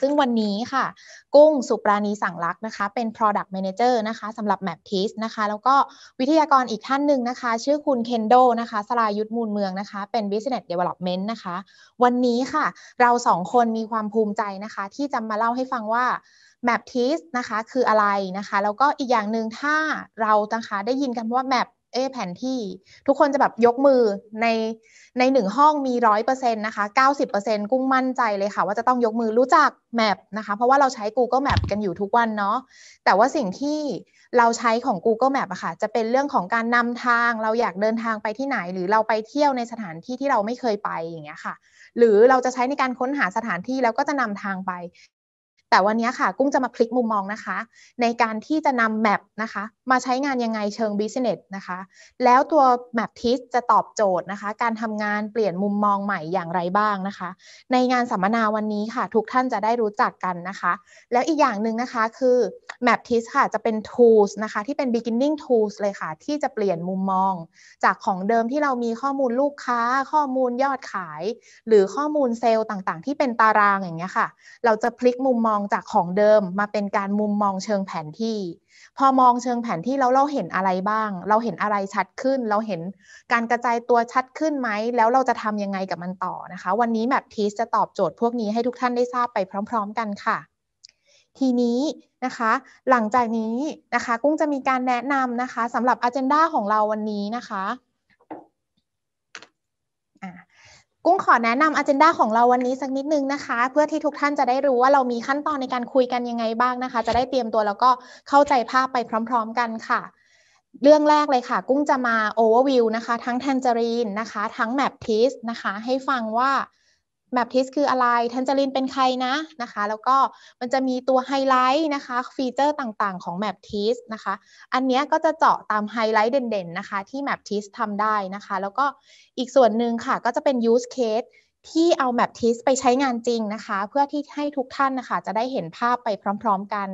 ซึ่งวันนี้ค่ะ กุ้งสุปราณีสั่งลักนะคะ เป็น Product Manager นะคะสำหรับ MapTis นะคะ แล้วก็วิทยากรอีกท่านหนึ่งนะคะ ชื่อคุณเคนโดนะคะ สลายุทธมูลเมืองนะคะ เป็น Business Development นะคะ วันนี้ค่ะ เราสองคนมีความภูมิใจนะคะ ที่จะมาเล่าให้ฟังว่า MapTis นะคะ คืออะไรนะคะ แล้วก็อีกอย่างหนึ่งถ้าเรานะคะได้ยินกันว่า Map เอแผนที่ทุกคนจะแบบยกมือในในหนึ่งห้องมีร้อยเปอร์เซ็นต์นะคะเก้าสิบเปอร์เซ็นต์กุ้งมั่นใจเลยค่ะ ว่าจะต้องยกมือรู้จักแมปนะคะเพราะว่าเราใช้ Google Map กันอยู่ทุกวันเนาะแต่ว่าสิ่งที่เราใช้ของ Google Map อะค่ะจะเป็นเรื่องของการนำทางเราอยากเดินทางไปที่ไหน หรือเราไปเที่ยวในสถานที่ที่เราไม่เคยไปอย่างเงี้ยค่ะ หรือเราจะใช้ในการค้นหาสถานที่แล้วก็จะนำทางไปแต่วันนี้ค่ะกุ้งจะมาพลิกมุมมองนะคะ ในการที่จะนำแมปนะคะมาใช้งานยังไงเชิงบิสเนสนะคะ แล้วตัวแมปทิสจะตอบโจทย์นะคะ การทำงานเปลี่ยนมุมมองใหม่อย่างไรบ้างนะคะ ในงานสัมมนาวันนี้ค่ะทุกท่านจะได้รู้จักกันนะคะ แล้วอีกอย่างหนึ่งนะคะคือแมปทิสค่ะจะเป็น tools นะคะที่เป็น beginning tools เลยค่ะ ที่จะเปลี่ยนมุมมอง จากของเดิมที่เรามีข้อมูลลูกค้า ข้อมูลยอดขาย หรือข้อมูลเซลล์ต่างๆ ที่เป็นตารางอย่างเงี้ยค่ะ เราจะพลิกมุมมององจากของเดิมมาเป็นการมุมมองเชิงแผนที่ พอมองเชิงแผนที่แล้วเราเห็นอะไรบ้าง เราเห็นอะไรชัดขึ้น เราเห็นการกระจายตัวชัดขึ้นไหมแล้วเราจะทำยังไงกับมันต่อนะคะ วันนี้แบบทีสจะตอบโจทย์พวกนี้ให้ทุกท่านได้ทราบไปพร้อมๆกันค่ะ ทีนี้นะคะ หลังจากนี้นะคะกุ้งจะมีการแนะนำนะคะสำหรับอ g e n d a ของเราวันนี้นะคะกุ้งขอแนะนำอันเจนดาของเราวันนี้สักนิดนึงนะคะ เพื่อที่ทุกท่านจะได้รู้ว่าเรามีขั้นตอนในการคุยกันยังไงบ้างนะคะ จะได้เตรียมตัวแล้วก็เข้าใจภาพไปพร้อมๆกันค่ะ เรื่องแรกเลยค่ะ กุ้งจะมาโอเวอร์วิวนะคะทั้งแทนจารีนนะคะ ทั้งแมปทิสนะคะให้ฟังว่าแมปทิสคืออะไร ทันจารินเป็นใครนะนะคะ แล้วก็มันจะมีตัวไฮไลท์นะคะ ฟีเจอร์ต่างๆของแมปทิสนะคะ อันนี้ก็จะเจาะตามไฮไลท์เด่นๆนะคะ ที่แมปทิสทำได้นะคะ แล้วก็อีกส่วนหนึ่งค่ะ ก็จะเป็นยูสเคสที่เอาแมปทิสไปใช้งานจริงนะคะ เพื่อที่ให้ทุกท่านนะคะ จะได้เห็นภาพไปพร้อมๆกัน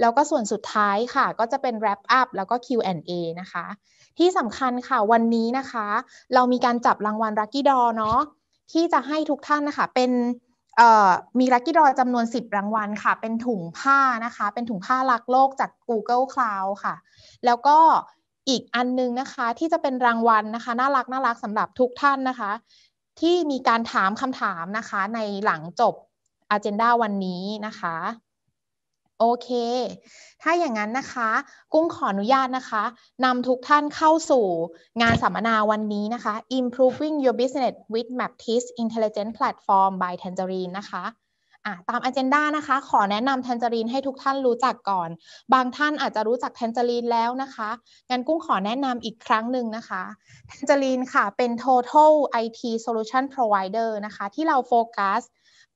แล้วก็ส่วนสุดท้ายค่ะ ก็จะเป็น wrap up แล้วก็ Q&A นะคะ ที่สำคัญค่ะวันนี้นะคะ เรามีการจับรางวัลรักกี้ดอเนาะที่จะให้ทุกท่านนะคะ เป็นมีลักกี้ดรอจำนวน10รางวัลค่ะ เป็นถุงผ้านะคะ เป็นถุงผ้ารักโลกจาก Google Cloud ค่ะ แล้วก็อีกอันนึงนะคะ ที่จะเป็นรางวัลนะคะน่ารักน่ารักสำหรับทุกท่านนะคะ ที่มีการถามคำถามนะคะในหลังจบ Agenda วันนี้นะคะโอเค ถ้าอย่างนั้นนะคะ กุ้งขออนุญาตนะคะ นำทุกท่านเข้าสู่งานสัมมนาวันนี้นะคะ Improving Your Business with Maptis Intelligent Platform by Tangerine นะคะ ตามอันเจนดานะคะ ขอแนะนำแทนจอรีนให้ทุกท่านรู้จักก่อน บางท่านอาจจะรู้จักแทนจอรีนแล้วนะคะ งั้นกุ้งขอแนะนำอีกครั้งหนึ่งนะคะแทนจอรีนค่ะ เป็น total IT solution provider นะคะ ที่เราโฟกัส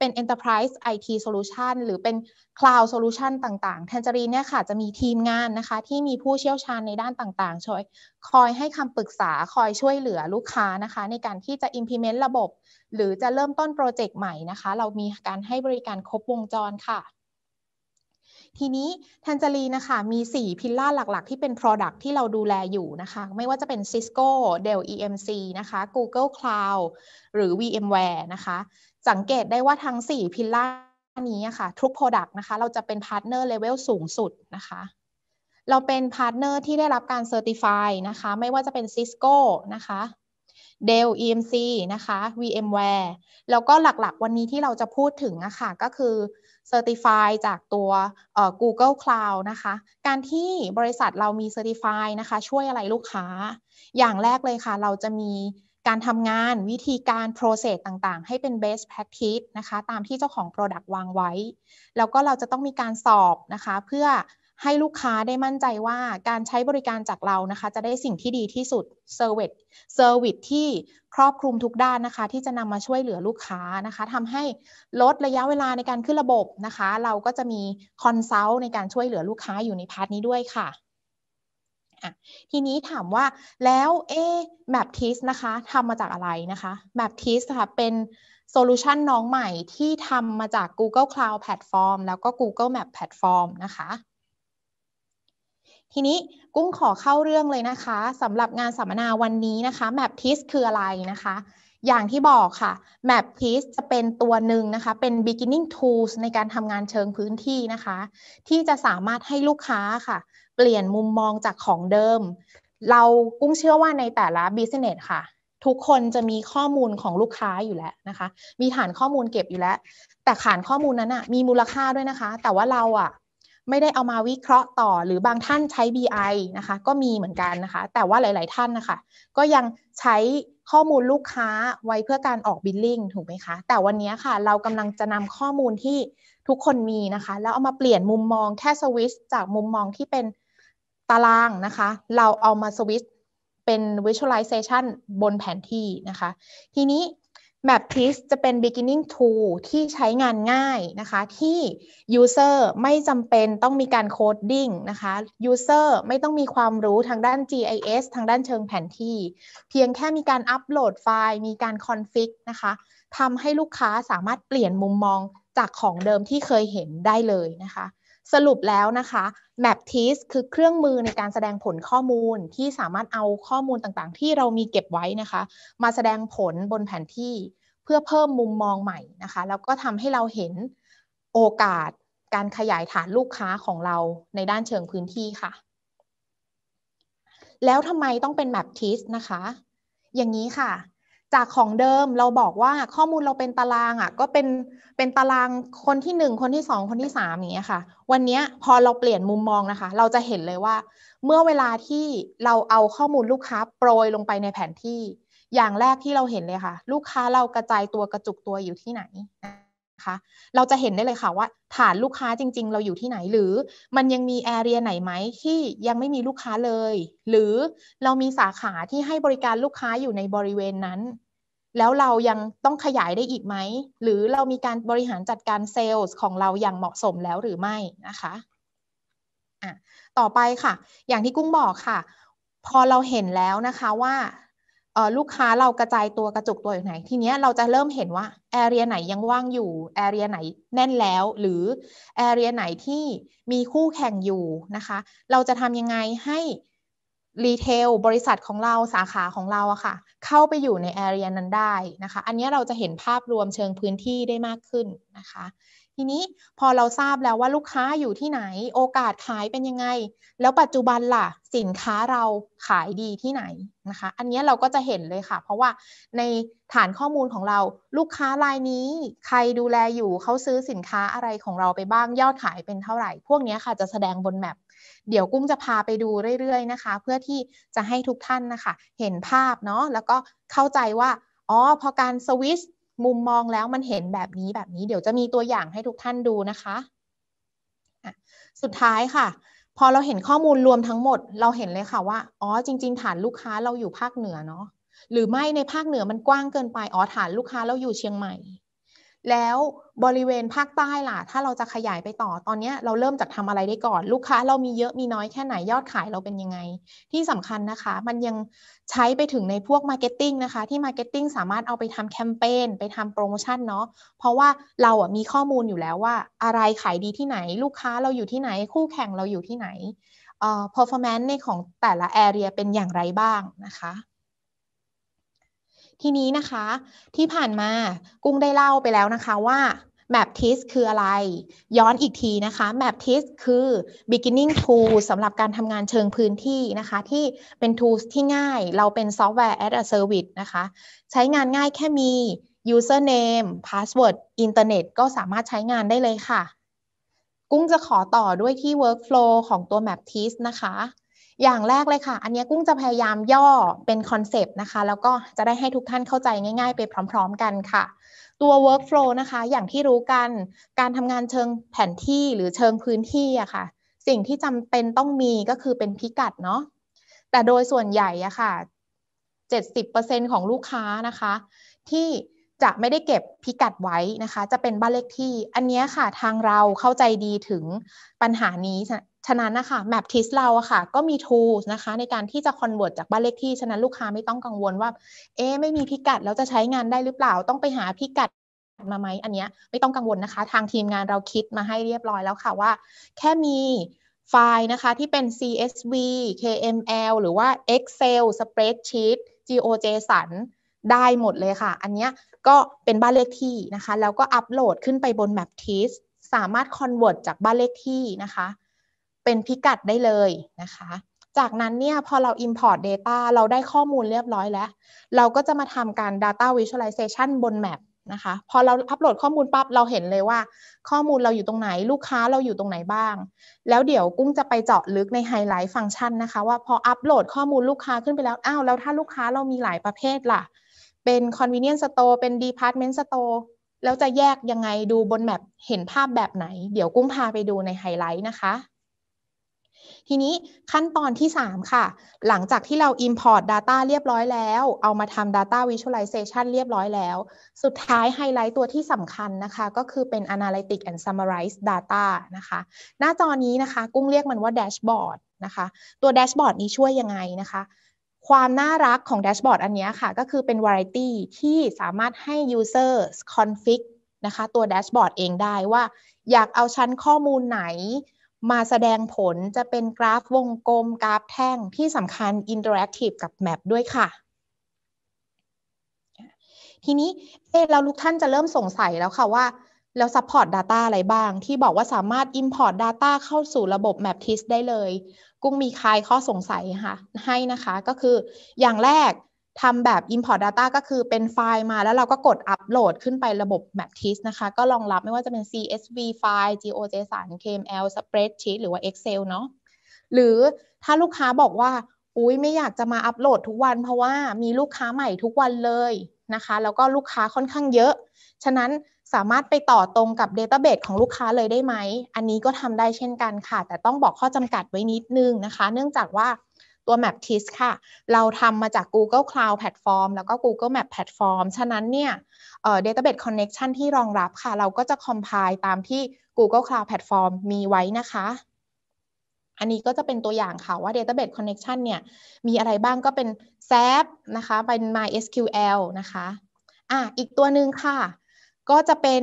เป็น enterprise IT solution หรือเป็น cloud solution ต่างๆ Tangerine เนี่ยค่ะจะมีทีมงานนะคะที่มีผู้เชี่ยวชาญในด้านต่างๆ ช่วยคอยให้คำปรึกษาคอยช่วยเหลือลูกค้านะคะในการที่จะ implement ระบบ หรือจะเริ่มต้นโปรเจกต์ใหม่นะคะ เรามีการให้บริการครบวงจรค่ะ ทีนี้ทันจารีนะคะมี 4 พิลล่าหลักๆ ที่เป็น Product ที่เราดูแลอยู่นะคะ ไม่ว่าจะเป็น Cisco Dell EMC นะคะ Google Cloud หรือ VMware นะคะสังเกตได้ว่าทั้ง 4 พิล่านี้ค่ะทุก Product นะคะ เราจะเป็นพาร์ทเนอร์ เลเวลสูงสุดนะคะ เราเป็นพาร์ทเนอร์ที่ได้รับการเซอร์ติฟายนะคะไม่ว่าจะเป็น Cisco นะคะ Dell EMC นะคะ VMware แล้วก็หลักๆวันนี้ที่เราจะพูดถึงอะค่ะก็คือเซอร์ติฟายจากตัว Google Cloud นะคะ การที่บริษัทเรามีเซอร์ติฟายนะคะช่วยอะไรลูกค้า อย่างแรกเลยค่ะ เราจะมีการทำงานวิธีการ process ต่างๆ ให้เป็น best practice นะคะ ตามที่เจ้าของ product วางไว้ แล้วก็เราจะต้องมีการสอบนะคะ เพื่อให้ลูกค้าได้มั่นใจว่าการใช้บริการจากเรานะคะ จะได้สิ่งที่ดีที่สุด service service ที่ครอบคลุมทุกด้านนะคะ ที่จะนำมาช่วยเหลือลูกค้านะคะทำให้ลดระยะเวลาในการขึ้นระบบนะคะ เราก็จะมีคอนซัลท์ในการช่วยเหลือลูกค้าอยู่ในพาร์ทนี้ด้วยค่ะอะทีนี้ถามว่าแล้วเอ๊แมปทิสนะคะทำมาจากอะไรนะคะแมปทิสค่ะเป็นโซลูชันน้องใหม่ที่ทำมาจาก Google Cloud Platform แล้วก็ Google Map Platform นะคะ ทีนี้กุ้งขอเข้าเรื่องเลยนะคะสำหรับงานสัมมนาวันนี้นะคะ Map t i s คืออะไรนะคะ อย่างที่บอกค่ะ Map t i s จะเป็นตัวหนึ่งนะคะ เป็น beginning tools ในการทำงานเชิงพื้นที่นะคะ ที่จะสามารถให้ลูกค้าค่ะเปลี่ยนมุมมองจากของเดิม เรากุ้งเชื่อว่าในแต่ละบิสเนสค่ะทุกคนจะมีข้อมูลของลูกค้าอยู่แล้วนะคะ มีฐานข้อมูลเก็บอยู่แล้ว แต่ฐานข้อมูลนั้นอะมีมูลค่าด้วยนะคะ แต่ว่าเราอะไม่ได้เอามาวิเคราะห์ต่อ หรือบางท่านใช้ BI นะคะ ก็มีเหมือนกันนะคะ แต่ว่าหลาย ๆ ท่านนะคะ ก็ยังใช้ข้อมูลลูกค้าไว้เพื่อการออกบิลลิ่งถูกไหมคะ แต่วันนี้ค่ะ เรากำลังจะนำข้อมูลที่ทุกคนมีนะคะแล้วเอามาเปลี่ยนมุมมองแค่สวิชจากมุมมองที่เป็นตารางนะคะ เราเอามาสวิตเป็น visualization บนแผนที่นะคะ ทีนี้ m a p t i s จะเป็น beginning tool ที่ใช้งานง่ายนะคะที่ user ไม่จำเป็นต้องมีการโคดดิ้งนะคะ user ไม่ต้องมีความรู้ทางด้าน GIS ทางด้านเชิงแผนที่ เพียงแค่มีการอัปโหลดไฟล์ มีการคอนฟิกนะคะทำให้ลูกค้าสามารถเปลี่ยนมุมมองจากของเดิมที่เคยเห็นได้เลยนะคะสรุปแล้วนะคะ Map t i s คือเครื่องมือในการแสดงผลข้อมูลที่สามารถเอาข้อมูลต่างๆ ที่เรามีเก็บไว้นะคะ มาแสดงผลบนแผนที่เพื่อเพิ่มมุมมองใหม่นะคะ แล้วก็ทำให้เราเห็นโอกาสการขยายฐานลูกค้าของเราในด้านเชิงพื้นที่ค่ะ แล้วทำไมต้องเป็น Map t i s นะคะ อย่างนี้ค่ะจากของเดิมเราบอกว่าข้อมูลเราเป็นตารางอะ่ะก็เป็นเป็นตารางคนที่หนึ่งคนที่สองคนที่สามอย่างเงี้ยค่ะ วันนี้พอเราเปลี่ยนมุมมองนะคะเราจะเห็นเลยว่า เมื่อเวลาที่เราเอาข้อมูลลูกค้าโปรยลงไปในแผนที่ อย่างแรกที่เราเห็นเลยค่ะ ลูกค้าเรากระจายตัวกระจุกตัวอยู่ที่ไหนคะเราจะเห็นได้เลยค่ะว่าฐานลูกค้าจริงๆ เราอยู่ที่ไหนหรือมันยังมีแอเรียไหนไหมที่ยังไม่มีลูกค้าเลย หรือเรามีสาขาที่ให้บริการลูกค้าอยู่ในบริเวณนั้น แล้วเรายังต้องขยายได้อีกไหม หรือเรามีการบริหารจัดการเซลล์ของเราอย่างเหมาะสมแล้วหรือไม่นะคะอ่ะต่อไปค่ะ อย่างที่กุ้งบอกค่ะ พอเราเห็นแล้วนะคะว่าลูกค้าเรากระจายตัวกระจุกตัวอยู่ไหนทีเนี้ยเราจะเริ่มเห็นว่าแอเรียไหนยังว่างอยู่แอเรียไหนแน่นแล้ว หรือแอเรียไหนที่มีคู่แข่งอยู่นะคะเราจะทำยังไงให้ รีเทล บริษัทของเราสาขาของเราอะค่ะเข้าไปอยู่ในแอเรียนั้นได้นะคะอันนี้เราจะเห็นภาพรวมเชิงพื้นที่ได้มากขึ้นนะคะทีนี้ พอเราทราบแล้วว่าลูกค้าอยู่ที่ไหนโอกาสขายเป็นยังไง แล้วปัจจุบันล่ะสินค้าเราขายดีที่ไหนนะคะ อันนี้เราก็จะเห็นเลยค่ะ เพราะว่าในฐานข้อมูลของเราลูกค้ารายนี้ ใครดูแลอยู่เขาซื้อสินค้าอะไรของเราไปบ้างยอดขายเป็นเท่าไหร่ พวกนี้ค่ะจะแสดงบนแมปเดี๋ยวกุ้งจะพาไปดูเรื่อยๆนะคะ เพื่อที่จะให้ทุกท่านนะคะเห็นภาพเนาะแล้วก็เข้าใจว่าอ๋อพอการสวิชมุมมองแล้วมันเห็นแบบนี้แบบนี้เดี๋ยวจะมีตัวอย่างให้ทุกท่านดูนะคะ สุดท้ายค่ะ พอเราเห็นข้อมูลรวมทั้งหมดเราเห็นเลยค่ะว่าอ๋อจริงๆฐานลูกค้าเราอยู่ภาคเหนือเนาะหรือไม่ในภาคเหนือมันกว้างเกินไปอ๋อฐานลูกค้าเราอยู่เชียงใหม่แล้วบริเวณภาคใต้ล่ะถ้าเราจะขยายไปต่อตอนนี้เราเริ่มจากทำอะไรได้ก่อนลูกค้าเรามีเยอะมีน้อยแค่ไหนยอดขายเราเป็นยังไง ที่สำคัญนะคะมันยังใช้ไปถึงในพวกมาร์เก็ตติ้งนะคะที่มาร์เก็ตติ้งสามารถเอาไปทำแคมเปญไปทำโปรโมชั่นเนาะเพราะว่าเราอ่ะมีข้อมูลอยู่แล้วว่า อะไรขายดีที่ไหน ลูกค้าเราอยู่ที่ไหน คู่แข่งเราอยู่ที่ไหนเอ่อ performance ในของแต่ละแอเรียเป็นอย่างไรบ้างนะคะทีนี้นะคะที่ผ่านมากุ้งได้เล่าไปแล้วนะคะว่าแ a p ทิสคืออะไร ย้อนอีกทีนะคะแ a p ทิสคือ beginning tool สำหรับการทำงานเชิงพื้นที่นะคะ ที่เป็น tools ที่ง่ายเราเป็น software as a service นะคะ ใช้งานง่ายแค่มี username password อินเทอร์เน็ตก็สามารถใช้งานได้เลยค่ะ กุ้งจะขอต่อด้วยที่ workflow ของตัว MapTis นะคะอย่างแรกเลยค่ะ อันนี้กุ้งจะพยายามย่อเป็นคอนเซปต์นะคะ แล้วก็จะได้ให้ทุกท่านเข้าใจง่ายๆ ไปพร้อมๆกันค่ะ ตัว workflow นะคะ อย่างที่รู้กัน การทำงานเชิงแผนที่หรือเชิงพื้นที่อะค่ะ สิ่งที่จำเป็นต้องมีก็คือเป็นพิกัดเนาะ แต่โดยส่วนใหญ่อะค่ะ 70%ของลูกค้านะคะ ที่จะไม่ได้เก็บพิกัดไว้นะคะ จะเป็นบ้านเลขที่ อันนี้ค่ะทางเราเข้าใจดีถึงปัญหานี้ฉะนั้นนะคะ Map t i s เราอะค่ะก็มี tools นะคะในการที่จะ convert จากบ้านเลขที่ ฉะนั้นลูกค้าไม่ต้องกังวลว่า เอ๊ไม่มีพิกัด แล้วจะใช้งานได้หรือเปล่า ต้องไปหาพิกัดมาไหม อันเนี้ยไม่ต้องกังวลนะคะ ทางทีมงานเราคิดมาให้เรียบร้อยแล้วค่ะว่า แค่มีไฟล์นะคะที่เป็น CSV KML หรือว่า Excel spreadsheet GeoJSON ได้หมดเลยค่ะ อันเนี้ยก็เป็นบ้านเลขที่นะคะ แล้วก็อัปโหลดขึ้นไปบน Maptis สามารถ convert จากบ้านเลขที่นะคะเป็นพิกัดได้เลยนะคะ จากนั้นเนี่ยพอเรา Import Data เราได้ข้อมูลเรียบร้อยแล้ว เราก็จะมาทำการ Data Visualization บน Map นะคะ พอเราอัปโหลดข้อมูลปั๊บเราเห็นเลยว่า ข้อมูลเราอยู่ตรงไหนลูกค้าเราอยู่ตรงไหนบ้าง แล้วเดี๋ยวกุ้งจะไปเจาะลึกในไฮไลท์ฟังก์ชันนะคะ ว่าพออัปโหลดข้อมูลลูกค้าขึ้นไปแล้วอ้าวแล้วถ้าลูกค้าเรามีหลายประเภทล่ะเป็น convenience store เป็น department store แล้วจะแยกยังไงดูบนแมปเห็นภาพแบบไหน เดี๋ยวกุ้งพาไปดูในไฮไลท์นะคะทีนี้ ขั้นตอนที่ 3 ค่ะ หลังจากที่เรา Import Data เรียบร้อยแล้ว เอามาทำ Data Visualization เรียบร้อยแล้ว สุดท้ายไฮไลท์ตัวที่สำคัญนะคะ ก็คือเป็น Analytic and Summarize Data นะคะ หน้าจอนี้นะคะกุ้งเรียกมันว่า Dashboard นะคะ ตัวแดชบอร์ดนี้ช่วยยังไงนะคะ ความน่ารักของแดชบอร์ดอันนี้ค่ะ ก็คือเป็น Variety ที่สามารถให้ User Config นะคะตัวแดชบอร์ดเองได้ว่า อยากเอาชั้นข้อมูลไหนมาแสดงผลจะเป็นกราฟวงกลมกราฟแท่งที่สำคัญอินเทอร์แอคทีฟกับแมปด้วยค่ะ ทีนี้เอเราลูกท่านจะเริ่มสงสัยแล้วค่ะว่า แล้ว Support Data อะไรบ้าง ที่บอกว่าสามารถ Import Data เข้าสู่ระบบ m a p t i s ได้เลย กุ้งมีคลายข้อสงสัยค่ะให้นะคะ ก็คืออย่างแรกทำแบบ Import Data ก็คือเป็นไฟล์มาแล้วเราก็กดอัปโหลด ขึ้นไประบบ Maptis นะคะก็รองรับไม่ว่าจะเป็น CSV ไฟล์ GeoJSON KML Spreadsheet หรือว่า Excel เนาะหรือถ้าลูกค้าบอกว่าอุ้ยไม่อยากจะมาอัปโหลดทุกวันเพราะว่ามีลูกค้าใหม่ทุกวันเลยนะคะ แล้วก็ลูกค้าค่อนข้างเยอะ ฉะนั้นสามารถไปต่อตรงกับ Database ของลูกค้าเลยได้ไหม อันนี้ก็ทำได้เช่นกันค่ะ แต่ต้องบอกข้อจำกัดไว้นิดนึงนะคะ เนื่องจากว่าตัว m a p t i s ค่ะ เราทำมาจาก Google Cloud Platform แล้วก็ Google Map Platform ฉะนั้นเนี่ย เอ่อ Database Connection ที่รองรับค่ะ เราก็จะ compile ตามที่ Google Cloud Platform มีไว้นะคะ อันนี้ก็จะเป็นตัวอย่างค่ะ ว่า Database Connection เนี่ย มีอะไรบ้างก็เป็น s a p นะคะ เป็น MySQL นะคะ อ่ะ อีกตัวหนึ่งค่ะ ก็จะเป็น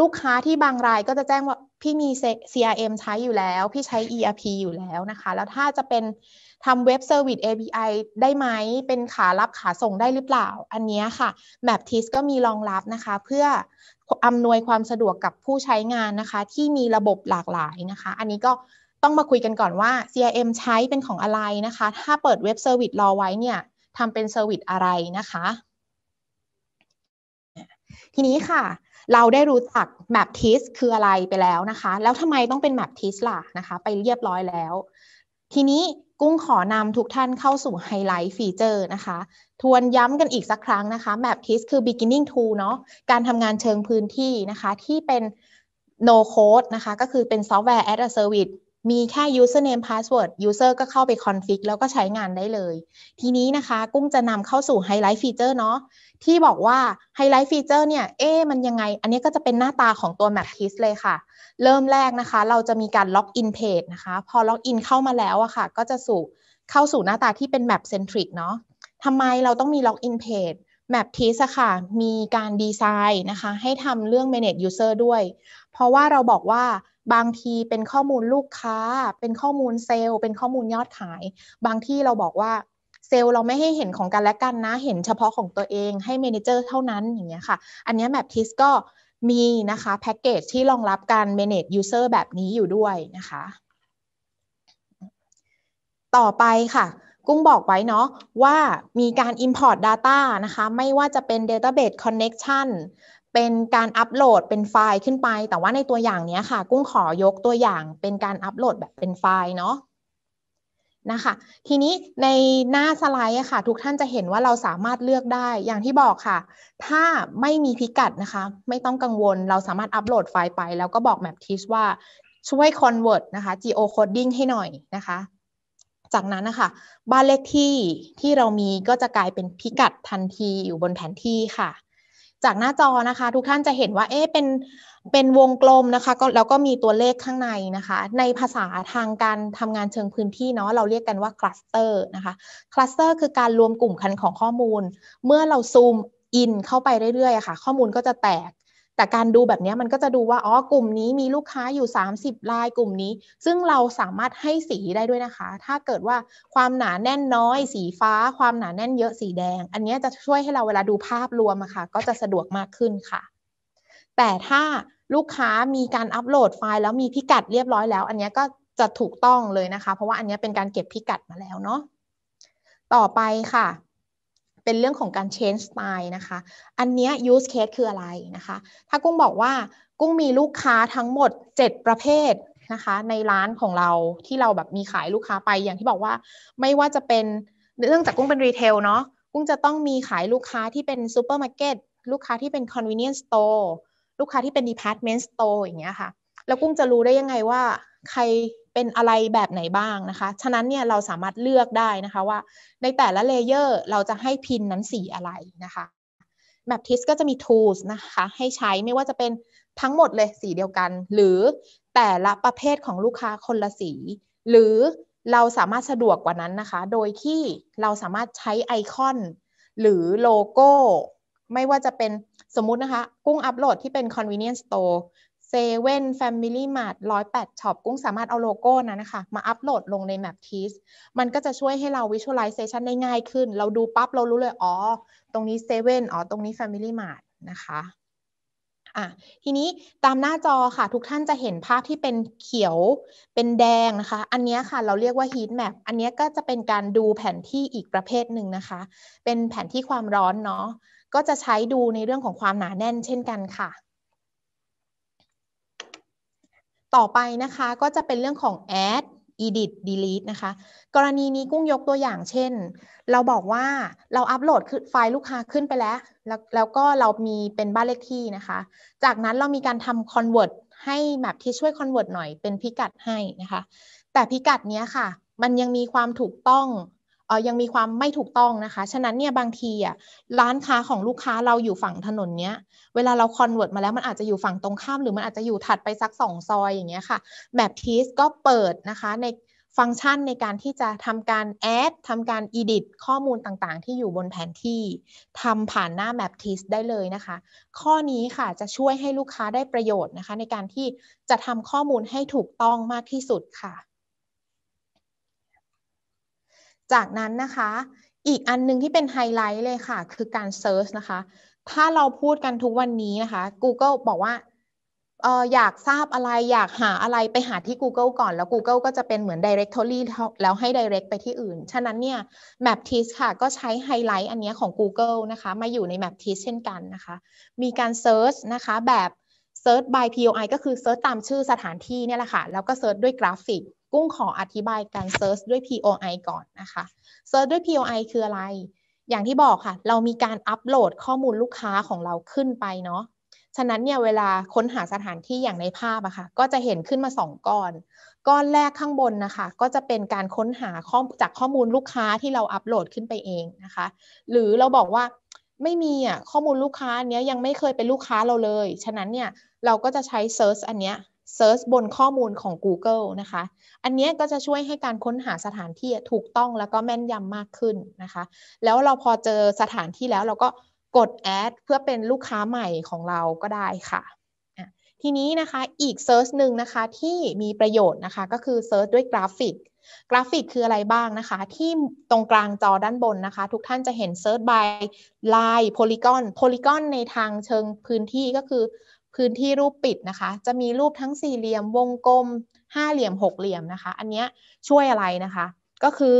ลูกค้าที่บางรายก็จะแจ้งว่าพี่มี CRM ใช้อยู่แล้ว พี่ใช้ ERP อยู่แล้วนะคะ แล้วถ้าจะเป็นทำเว็บเซอร์วิส API ได้ไหม เป็นขารับขาส่งได้หรือเปล่า อันนี้ค่ะ MapTis ก็มีรองรับนะคะ เพื่ออำนวยความสะดวกกับผู้ใช้งานนะคะ ที่มีระบบหลากหลายนะคะ อันนี้ก็ต้องมาคุยกันก่อนว่า CRM ใช้เป็นของอะไรนะคะ ถ้าเปิดเว็บเซอร์วิสรอ ไว้เนี่ยทำเป็นเซอร์วิสอะไรนะคะ ทีนี้ค่ะ เราได้รู้จัก Maptis คืออะไรไปแล้วนะคะ แล้วทำไมต้องเป็น Maptis ล่ะนะคะ ไปเรียบร้อยแล้วทีนี้กุ้งขอนำทุกท่านเข้าสู่ไฮไลท์ฟีเจอร์นะคะ ทวนย้ำกันอีกสักครั้งนะคะ Map t i s คือ beginning to เนาะการทำงานเชิงพื้นที่นะคะ ที่เป็น no code นะคะ ก็คือเป็นซอฟต์แวร์ as a service มีแค่ username password user ก็เข้าไป config แล้วก็ใช้งานได้เลย ทีนี้นะคะ กุ้งจะนำเข้าสู่ highlight feature เนาะที่บอกว่า highlight feature เนี่ยเอ๊มันยังไง อันนี้ก็จะเป็นหน้าตาของตัว map list เลยค่ะ เริ่มแรกนะคะเราจะมีการ log in page นะคะ พอ log in เข้ามาแล้วอะค่ะ ก็จะสู่เข้าสู่หน้าตาที่เป็น map centric เนาะทำไมเราต้องมี log in page Map t i s ค่ะมีการดีไซน์นะคะ ให้ทำเรื่อง manage user ด้วย เพราะว่าเราบอกว่าบางทีเป็นข้อมูลลูกค้า เป็นข้อมูลเซลล์ เป็นข้อมูลยอดขาย บางที่เราบอกว่าเซลล์เราไม่ให้เห็นของกันและกันนะเห็นเฉพาะของตัวเองให้เมนเจอร์เท่านั้นอย่างเงี้ยค่ะ อันนี้ Map ทิสก็มีนะคะแพ็กเกจที่รองรับการ manage user แบบนี้อยู่ด้วยนะคะ ต่อไปค่ะกุ้งบอกไว้เนาะว่ามีการ Import Data นะคะ ไม่ว่าจะเป็น Database Connection เป็นการอัปโหลดเป็นไฟล์ขึ้นไป แต่ว่าในตัวอย่างนี้ค่ะ กุ้งขอยกตัวอย่างเป็นการอัปโหลดแบบเป็นไฟล์เนาะนะคะทีนี้ในหน้าสไลด์ค่ะ ทุกท่านจะเห็นว่าเราสามารถเลือกได้อย่างที่บอกค่ะ ถ้าไม่มีพิกัดนะคะ ไม่ต้องกังวลเราสามารถอัปโหลดไฟล์ไป แล้วก็บอก MapTish ว่าช่วย convert นะคะ geocoding ให้หน่อยนะคะจากนั้นนะคะ บ้านเลขที่ที่เรามีก็จะกลายเป็นพิกัดทันที อยู่บนแผนที่ค่ะ จากหน้าจอนะคะ ทุกท่านจะเห็นว่า เอ๊ะเป็นเป็นวงกลมนะคะก็แล้วก็มีตัวเลขข้างในนะคะ ในภาษาทางการทำงานเชิงพื้นที่เนาะ เราเรียกกันว่าคลัสเตอร์นะคะคลัสเตอร์คือการรวมกลุ่มคันของข้อมูล เมื่อเราซูมอินเข้าไปเรื่อยๆค่ะ ข้อมูลก็จะแตกแต่การดูแบบนี้มันก็จะดูว่าอ๋อกลุ่มนี้มีลูกค้าอยู่ 30รายกลุ่มนี้ ซึ่งเราสามารถให้สีได้ด้วยนะคะ ถ้าเกิดว่าความหนาแน่นน้อย สีฟ้า ความหนาแน่นเยอะสีแดง อันนี้จะช่วยให้เราเวลาดูภาพรวมอะคะ่ะ ก็จะสะดวกมากขึ้นค่ะ แต่ถ้าลูกค้ามีการอัปโหลดไฟล์แล้วมีพิกัดเรียบร้อยแล้ว อันนี้ก็จะถูกต้องเลยนะคะ เพราะว่าอันนี้เป็นการเก็บพิกัดมาแล้วเนาะต่อไปค่ะเป็นเรื่องของการ change style นะคะ อันนี้ use case คืออะไรนะคะ ถ้ากุ้งบอกว่ากุ้งมีลูกค้าทั้งหมด 7 ประเภทนะคะ ในร้านของเราที่เราแบบมีขายลูกค้าไปอย่างที่บอกว่าไม่ว่าจะเป็นเรื่องจากกุ้งเป็นรีเทลเนาะกุ้งจะต้องมีขายลูกค้าที่เป็นซูเปอร์มาร์เก็ตลูกค้าที่เป็น convenience store ลูกค้าที่เป็น department store อย่างเงี้ยค่ะ แล้วกุ้งจะรู้ได้ยังไงว่าใครเป็นอะไรแบบไหนบ้างนะคะ ฉะนั้นเนี่ย เราสามารถเลือกได้นะคะว่า ในแต่ละเลเยอร์เราจะให้พินนั้นสีอะไรนะคะแมปทิสก็จะมี tools นะคะ ให้ใช้ไม่ว่าจะเป็นทั้งหมดเลย สีเดียวกัน หรือแต่ละประเภทของลูกค้าคนละสี หรือเราสามารถสะดวกกว่านั้นนะคะ โดยที่เราสามารถใช้ไอคอนหรือโลโก้ ไม่ว่าจะเป็นสมมุตินะคะ กุ้งอัปโหลดที่เป็น convenience store เซเว่นแฟมิลี่มาร์ทร้อยแปดช็อปกุ้งสามารถเอาโลโก้นั้นนะคะ มาอัปโหลดลงในแมปทีสมันก็จะช่วยให้เราวิชวลไลเซชันได้ง่ายขึ้น เราดูปั๊บเรารู้เลย อ๋อ ตรงนี้เซเว่นอ๋อ ตรงนี้แฟมิลี่มาร์ทนะคะ อ่ะ ทีนี้ตามหน้าจอค่ะทุกท่านจะเห็นภาพที่เป็นเขียว เป็นแดงนะคะ อันนี้ค่ะเราเรียกว่า heat map อันนี้ก็จะเป็นการดูแผนที่อีกประเภทหนึ่งนะคะ เป็นแผนที่ความร้อนเนาะ ก็จะใช้ดูในเรื่องของความหนาแน่นเช่นกันค่ะต่อไปนะคะก็จะเป็นเรื่องของ add edit delete นะคะ กรณีนี้กุ้งยกตัวอย่างเช่น เราบอกว่าเราอัปโหลดไฟล์ลูกค้าขึ้นไปแล้วแล้วก็เรามีเป็นบ้านเลขที่นะคะ จากนั้นเรามีการทำ convert ให้แบบที่ช่วย convert หน่อยเป็นพิกัดให้นะคะ แต่พิกัดนี้ค่ะ มันยังมีความถูกต้องออยังมีความไม่ถูกต้องนะคะ ฉะนั้นเนี่ยบางทีอ่ะร้านค้าของลูกค้าเราอยู่ฝั่งถนนเนี้ย เวลาเราคอนเวิร์ตมาแล้วมันอาจจะอยู่ฝั่งตรงข้ามหรือมันอาจจะอยู่ถัดไปสักสองซอยอย่างเงี้ยค่ะแบบทีสก็เปิดนะคะในฟังก์ชันในการที่จะทำการแอดทำการอีดิตข้อมูลต่างๆ ที่อยู่บนแผนที่ทำผ่านหน้า Map t i s ได้เลยนะคะ ข้อนี้ค่ะจะช่วยให้ลูกค้าได้ประโยชน์นะคะ ในการที่จะทำข้อมูลให้ถูกต้องมากที่สุดค่ะจากนั้นนะคะอีกอันนึงที่เป็นไฮไลท์เลยค่ะคือการเซิร์ชนะคะถ้าเราพูดกันทุกวันนี้นะคะ Google บอกว่าเอออยากทราบอะไรอยากหาอะไรไปหาที่ Google ก่อนแล้ว Google ก็จะเป็นเหมือน Directory แล้วให้ Direct ไปที่อื่น ฉะนั้นเนี่ย m a p t i s ค่ะก็ใช้ไฮไลท์อันนี้ของ Google นะคะมาอยู่ใน m a p t i s เช่นกันนะคะมีการเซิร์ชนะคะแบบ Search by POI ก็คือเซิร์ชตามชื่อสถานที่เนี่ยแหละค่ะแล้วก็เซิร์ชด้วยกราฟิกกุ้งขออธิบายการเซิร์ชด้วย POI ก่อนนะคะ เซิร์ชด้วย POI คืออะไร อย่างที่บอกค่ะ เรามีการอัปโหลดข้อมูลลูกค้าของเราขึ้นไปเนาะ ฉะนั้นเนี่ยเวลาค้นหาสถานที่อย่างในภาพอะค่ะ ก็จะเห็นขึ้นมา 2ก้อน ก้อนแรกข้างบนนะคะ ก็จะเป็นการค้นหาข้อจากข้อมูลลูกค้าที่เราอัปโหลดขึ้นไปเองนะคะ หรือเราบอกว่าไม่มีอะข้อมูลลูกค้าเนี้ยยังไม่เคยเป็นลูกค้าเราเลย ฉะนั้นเนี่ยเราก็จะใช้เซิร์ชอันเนี้ยเซิร์ชบนข้อมูลของ Google นะคะ อันนี้ก็จะช่วยให้การค้นหาสถานที่ถูกต้องแล้วก็แม่นยำมากขึ้นนะคะ แล้วเราพอเจอสถานที่แล้วเราก็กดแอดเพื่อเป็นลูกค้าใหม่ของเราก็ได้ค่ะ ทีนี้นะคะอีกเซิร์ชหนึ่งนะคะที่มีประโยชน์นะคะก็คือเซิร์ชด้วยกราฟิก กราฟิกคืออะไรบ้างนะคะ ที่ตรงกลางจอด้านบนนะคะ ทุกท่านจะเห็นเซิร์ช by Line Polygon Polygon ในทางเชิงพื้นที่ก็คือพื้นที่รูปปิดนะคะ จะมีรูปทั้งสี่เหลี่ยมวงกลมห้าเหลี่ยมหกเหลี่ยมนะคะ อันนี้ช่วยอะไรนะคะ ก็คือ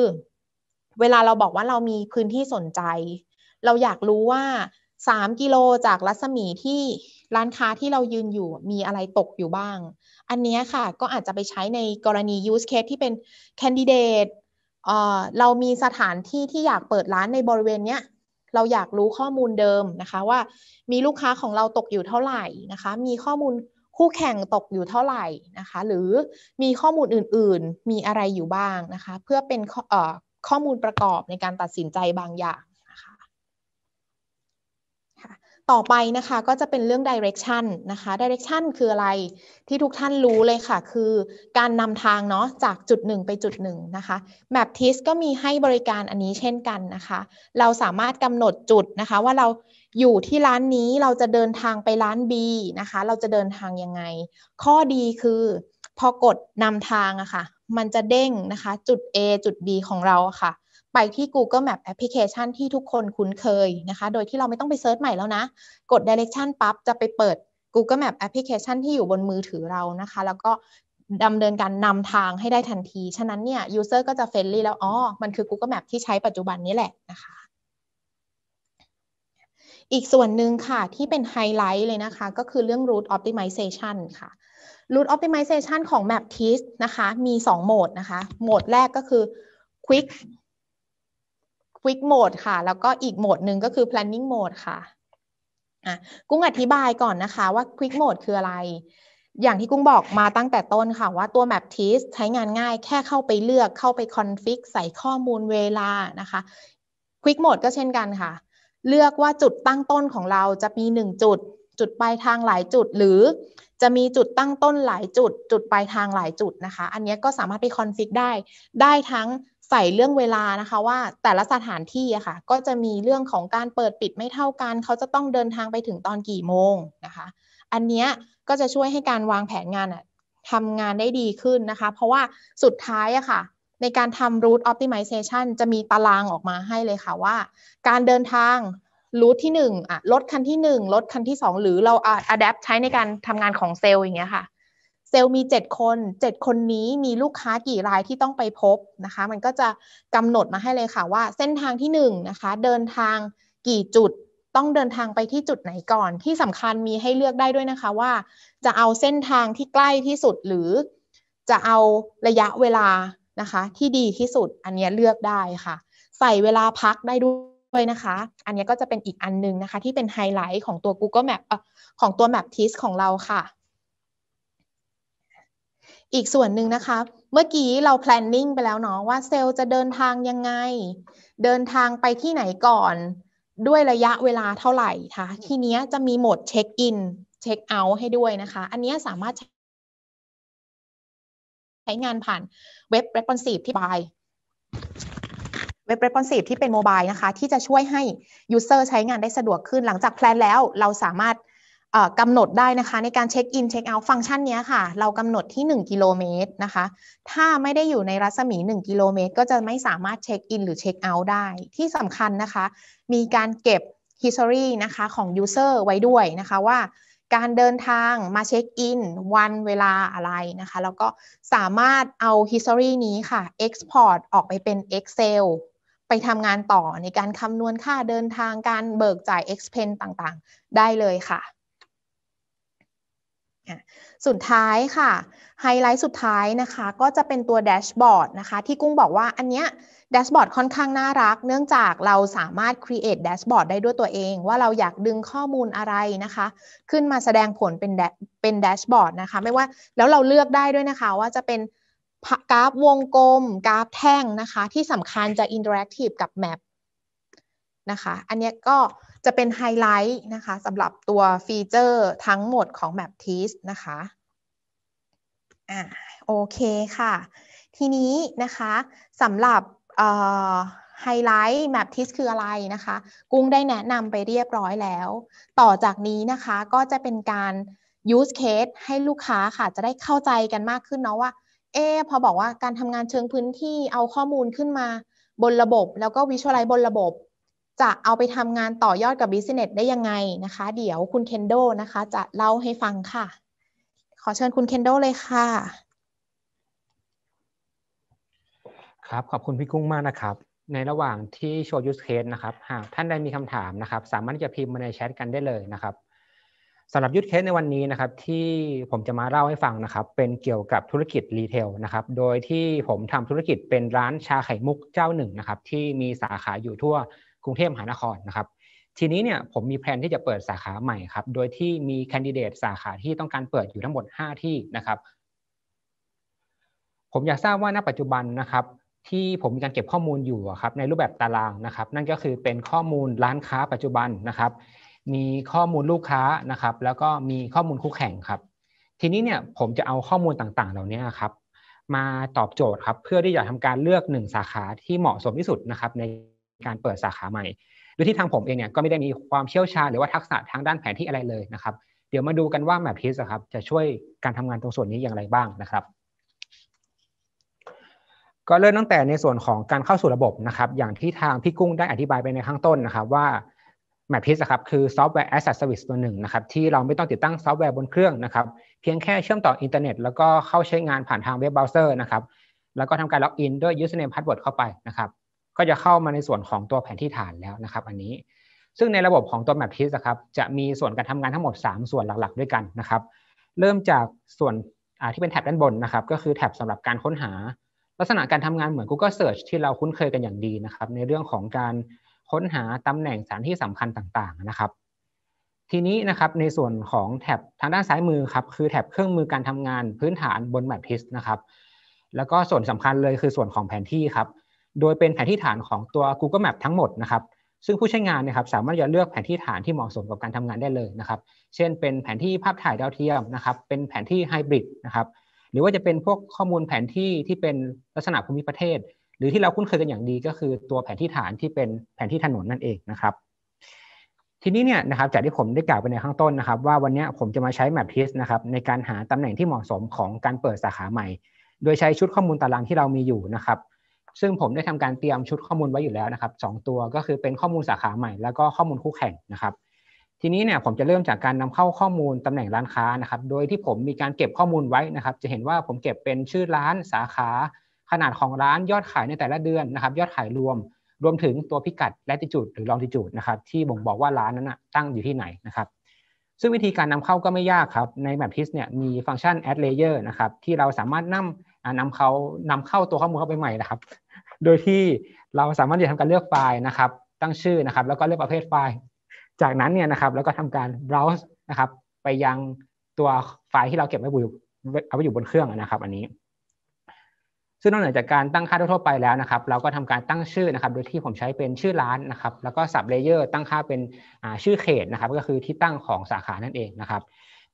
เวลาเราบอกว่าเรามีพื้นที่สนใจ เราอยากรู้ว่า 3 กิโลจากรัศมีที่ร้านค้าที่เรายืนอยู่มีอะไรตกอยู่บ้าง อันนี้ค่ะก็อาจจะไปใช้ในกรณียูสเคสที่เป็นแคนดิเดตเเรามีสถานที่ที่อยากเปิดร้านในบริเวณเนี้ยเราอยากรู้ข้อมูลเดิมนะคะว่า มีลูกค้าของเราตกอยู่เท่าไหร่นะคะมีข้อมูลคู่แข่งตกอยู่เท่าไหร่นะคะหรือมีข้อมูลอื่น ๆ มีอะไรอยู่บ้างนะคะเพื่อเป็นข้อข้อมูลประกอบในการตัดสินใจบางอย่างต่อไปนะคะก็จะเป็นเรื่อง direction นะคะ direction คืออะไรที่ทุกท่านรู้เลยค่ะ คือการนำทางเนาะจากจุดหนึ่งไปจุดหนึ่งนะคะ Maptis ก็มีให้บริการอันนี้เช่นกันนะคะ เราสามารถกำหนดจุดนะคะ ว่าเราอยู่ที่ร้านนี้เราจะเดินทางไปร้าน B นะคะเราจะเดินทางยังไง ข้อดีคือพอกดนำทางอะคะ่ะมันจะเด้งนะคะจุด A จุด B ของเราอะคะ่ะไปที่ Google Map แอปพลิเคชันที่ทุกคนคุ้นเคยนะคะ โดยที่เราไม่ต้องไปเซิร์ชใหม่แล้วนะ กด Direction ปั๊บ จะไปเปิด Google Map แอปพลิเคชันที่อยู่บนมือถือเรานะคะ แล้วก็ดำเนินการนำทางให้ได้ทันที ฉะนั้นเนี่ย user ก็จะเฟรนลี่แล้ว อ๋อ มันคือ Google Map ที่ใช้ปัจจุบันนี้แหละนะคะ อีกส่วนหนึ่งค่ะ ที่เป็นไฮไลท์เลยนะคะ ก็คือเรื่อง root optimization ค่ะ root optimization ของ m a p t i s นะคะ มี 2 โหมดนะคะ โหมดแรกก็คือ quick Quick Mode ค่ะ แล้วก็อีกโหมดหนึ่งก็คือ Planning Mode ค่ะอ่ะ กุ้งอธิบายก่อนนะคะว่า Quick Mode คืออะไร อย่างที่กุ้งบอกมาตั้งแต่ต้นค่ะว่าตัว Map t i s ใช้งานง่ายแค่เข้าไปเลือกเข้าไป Config ใส่ข้อมูลเวลานะคะ Quick Mode ก็เช่นกันค่ะ เลือกว่าจุดตั้งต้นของเราจะมี1จุด จุดปลายทางหลายจุดหรือ จะมีจุดตั้งต้นหลายจุดจุดปลายทางหลายจุดนะคะ อันนี้ก็สามารถไปคอนฟิกได้ได้ทั้งใส่เรื่องเวลานะคะว่าแต่ละสถานที่อะคะ่ะก็จะมีเรื่องของการเปิดปิดไม่เท่ากัน เขาจะต้องเดินทางไปถึงตอนกี่โมงนะคะ อันเนี้ยก็จะช่วยให้การวางแผนงานอะทำงานได้ดีขึ้นนะคะ เพราะว่าสุดท้ายอะค่ะในการทำ route optimization จะมีตารางออกมาให้เลยค่ะว่าการเดินทางรูทที่1อ่ะรถคันที่1รถคันที่ 2 หรือเราอัดแอปใช้ในการทำงานของเซลล์อย่างเงี้ยค่ะเซลล์มี7คน 7 คนนี้มีลูกค้ากี่รายที่ต้องไปพบนะคะ มันก็จะกำหนดมาให้เลยค่ะว่าเส้นทางที่1นนะคะ เดินทางกี่จุดต้องเดินทางไปที่จุดไหนก่อน ที่สำคัญมีให้เลือกได้ด้วยนะคะว่า จะเอาเส้นทางที่ใกล้ที่สุดหรือจะเอาระยะเวลานะคะที่ดีที่สุด อันนี้เลือกได้ค่ะ ใส่เวลาพักได้ด้วยนะคะ อันนี้ก็จะเป็นอีกอันนึงนะคะ ที่เป็นไฮไลท์ของตัว Google Map ของตัว Map t i s ของเราค่ะอีกส่วนหนึ่งนะคะเมื่อกี้เรา planning ไปแล้วเนาะว่าเซลล์จะเดินทางยังไง เดินทางไปที่ไหนก่อนด้วยระยะเวลาเท่าไหร่คะทีนี้จะมีโหมดเช็คอินเช็คเอาท์ให้ด้วยนะคะ อันนี้สามารถใช้งานผ่านเว็บ responsive ที่บายเว็บ responsive ที่เป็นโมบายนะคะ ที่จะช่วยให้ user ใช้งานได้สะดวกขึ้นหลังจากแพลนแล้วเราสามารถกำหนดได้นะคะในการเช็คอินเช็คเอาท์ฟังก์ชันนี้ค่ะ เรากำหนดที่ 1 กิโลเมตรนะคะ ถ้าไม่ได้อยู่ในรัศมี 1 กิโลเมตร ก็จะไม่สามารถเช็คอินหรือเช็คเอาท์ได้ ที่สำคัญนะคะ มีการเก็บ history นะคะของ user ไว้ด้วยนะคะว่า การเดินทางมาเช็คอินวัน เวลาอะไรนะคะ แล้วก็สามารถเอา history นี้ค่ะ export ออกไปเป็น Excel ไปทำงานต่อในการคำนวณค่าเดินทางการเบิกจ่าย expense ต่างๆ ได้เลยค่ะสุดท้ายค่ะไฮไลท์สุดท้ายนะคะ ก็จะเป็นตัวแดชบอร์ดนะคะที่กุ้งบอกว่าอันเนี้ยแดชบอร์ดค่อนข้างน่ารัก เนื่องจากเราสามารถ create แดชบอร์ดได้ด้วยตัวเอง ว่าเราอยากดึงข้อมูลอะไรนะคะ ขึ้นมาแสดงผลเป็นเป็นแดชบอร์ดนะคะไม่ว่าแล้วเราเลือกได้ด้วยนะคะ ว่าจะเป็นกราฟวงกลมกราฟแท่งนะคะที่สำคัญจะอินเทอร์แอคทีฟกับแมปนะคะอันนี้ก็จะเป็นไฮไลท์นะคะสำหรับตัวฟีเจอร์ทั้งหมดของ m a p t e s t นะคะ อ่าโอเคค่ะ ทีนี้นะคะสำหรับไฮไลท์แมปทิสคืออะไรนะคะ กุ้งได้แนะนำไปเรียบร้อยแล้ว ต่อจากนี้นะคะ ก็จะเป็นการ use case ให้ลูกค้าค่ะ จะได้เข้าใจกันมากขึ้นเนาะว่า เอ๊พอบอกว่าการทำงานเชิงพื้นที่เอาข้อมูลขึ้นมาบนระบบแล้วก็วิชวลไลซ์บนระบบจะเอาไปทำงานต่อยอดกับ Business ได้ยังไงนะคะ เดี๋ยวคุณเคนโดนะคะ จะเล่าให้ฟังค่ะ ขอเชิญคุณเคนโดเลยค่ะ ครับ ขอบคุณพี่กุ้งมากนะครับ ในระหว่างที่โชว์ยูสเคสนะครับหากท่านใดมีคำถามนะครับ สามารถที่จะพิมพ์มาในแชทกันได้เลยนะครับสำหรับยูสเคสในวันนี้นะครับ ที่ผมจะมาเล่าให้ฟังนะครับ เป็นเกี่ยวกับธุรกิจรีเทลนะครับโดยที่ผมทำธุรกิจเป็นร้านชาไข่มุกเจ้าหนึ่งนะครับที่มีสาขาอยู่ทั่วรุงเทพมหานครนะครับทีนี้เนี่ยผมมีแผนที่จะเปิดสาขาใหม่ครับ โดยที่มีแคนดิเดตสาขาที่ต้องการเปิดอยู่ทั้งหมด5 ที่นะครับ ผมอยากทราบว่าณปัจจุบันนะครับ ที่ผมมีการเก็บข้อมูลอยู่ครับในรูปแบบตารางนะครับ นั่นก็คือเป็นข้อมูลร้านค้า ปัจจุบันนะครับ มีข้อมูลลูกค้านะครับแล้วก็มีข้อมูลคู่แข่งครับ ทีนี้เนี่ยผมจะเอาข้อมูลต่างๆ เหล่านี้ครับมาตอบโจทย์ครับเพื่อที่จะทำการเลือกหนึ่งสาขาที่เหมาะสมที่สุดนะครับในการเปิดสาขาใหม่ โดยที่ทางผมเองเนี่ยก็ไม่ได้มีความเชี่ยวชาญหรือว่าทักษะทางด้านแผนที่อะไรเลยนะครับ เดี๋ยวมาดูกันว่า m a p h i สครับจะช่วยการทำงานตรงส่วนนี้อย่างไรบ้างนะครับ ก็เริ่มตั้งแต่ในส่วนของการเข้าสู่ระบบนะครับ อย่างที่ทางพี่กุ้งได้อธิบายไปในข้างต้นนะครับว่า m a p h i สครับคือซอฟต์แวร์ซ s a service ตัวหนึ่งนะครับที่เราไม่ต้องติดตั้งซอฟต์แวร์บนเครื่องนะครับ เพียงแค่เชื่อมต่ออินเทอร์เน็ตแล้วก็เข้าใช้งานผ่านทางเว็บเบราว์เซอร์นะครับ แล้วก็ทำการล็อกอินด้วย username password เข้าไปนะครับก็จะเข้ามาในส่วนของตัวแผนที่ฐานแล้วนะครับ อันนี้ซึ่งในระบบของตัว Map ท i s ครับ จะมีส่วนการทำงานทั้งหมด 3 ส่วนหลัก ๆ ด้วยกันนะครับ เริ่มจากส่วนที่เป็นแท็บด้านบนนะครับ ก็คือแท็บสำหรับการค้นหา ลักษณะการทำงานเหมือน Google Search ที่เราคุ้นเคยกันอย่างดีนะครับ ในเรื่องของการค้นหาตำแหน่งสถานที่สำคัญต่างๆนะครับ ทีนี้นะครับในส่วนของแท็บทางด้านซ้ายมือครับคือแท็บเครื่องมือการทำงานพื้นฐานบนแมปทิสนะครับ แล้วก็ส่วนสำคัญเลยคือส่วนของแผนที่ครับโดยเป็นแผนที่ฐานของตัว Google Map ทั้งหมดนะครับซึ่งผู้ใช้งานนะครับสามารถจะเลือกแผนที่ฐานที่เหมาะสมกับการทำงานได้เลยนะครับ เช่น เป็นแผนที่ภาพถ่ายดาวเทียมนะครับ เป็นแผนที่ไฮบริดนะครับหรือว่าจะเป็นพวกข้อมูลแผนที่ที่เป็นลักษณะภูมิประเทศ หรือที่เราคุ้นเคยกันอย่างดีก็คือ ตัวแผนที่ฐานที่เป็นแผนที่ถนนนั่นเองนะครับ ทีนี้เนี่ยนะครับจากที่ผมได้กล่าวไปในข้างต้นนะครับว่าวันนี้ผมจะมาใช้ Map Test นะครับในการหาตำแหน่งที่เหมาะสมของการเปิดสาขาใหม่ โดยใช้ชุดข้อมูลตารางที่เรามีอยู่นะครับซึ่งผมได้ทำการเตรียมชุดข้อมูลไว้อยู่แล้วนะครับสตัวก็คือเป็นข้อมูลสาขาใหม่แล้วก็ข้อมูลคู่แข่งนะครับ ทีนี้เนี่ยผมจะเริ่มจากการนำเข้าข้อมูลตำแหน่งร้านค้านะครับโดยที่ผมมีการเก็บข้อมูลไว้นะครับ จะเห็นว่าผมเก็บเป็นชื่อร้านสาขา ขนาดของร้านยอดขายในแต่ละเดือนนะครับ ยอดขายรวม รวมถึงตัวพิกัดและติจูดหรือลองติจูดนะครับ ที่บ่งบอกว่าร้านนั้นะตั้งอยู่ที่ไหนนะครับ ซึ่งวิธีการนำเข้าก็ไม่ยากครับ ในแมป t ิสเนี่ยมีฟังก์ชัน add layer นะครับ ที่เราสามารถนำนำเขานำเข้าตัวข้อมูลเข้าไปใหม่นะครับโดยที่เราสามารถที่จะทำการเลือกไฟล์นะครับตั้งชื่อนะครับ แล้วก็เลือกประเภทไฟล์ จากนั้นเนี่ยนะครับแล้วก็ทำการ browse นะครับไปยังตัวไฟล์ที่เราเก็บไว้อยู่เอาไว้อยู่บนเครื่องนะครับ อันนี้ซึ่งนอกเหนือจากการตั้งค่าทั่วไปแล้วนะครับ เราก็ทำการตั้งชื่อนะครับ โดยที่ผมใช้เป็นชื่อร้านนะครับแล้วก็ sub layer ตั้งค่าเป็นชื่อเขตนะครับ ก็คือที่ตั้งของสาขานั่นเองนะครับ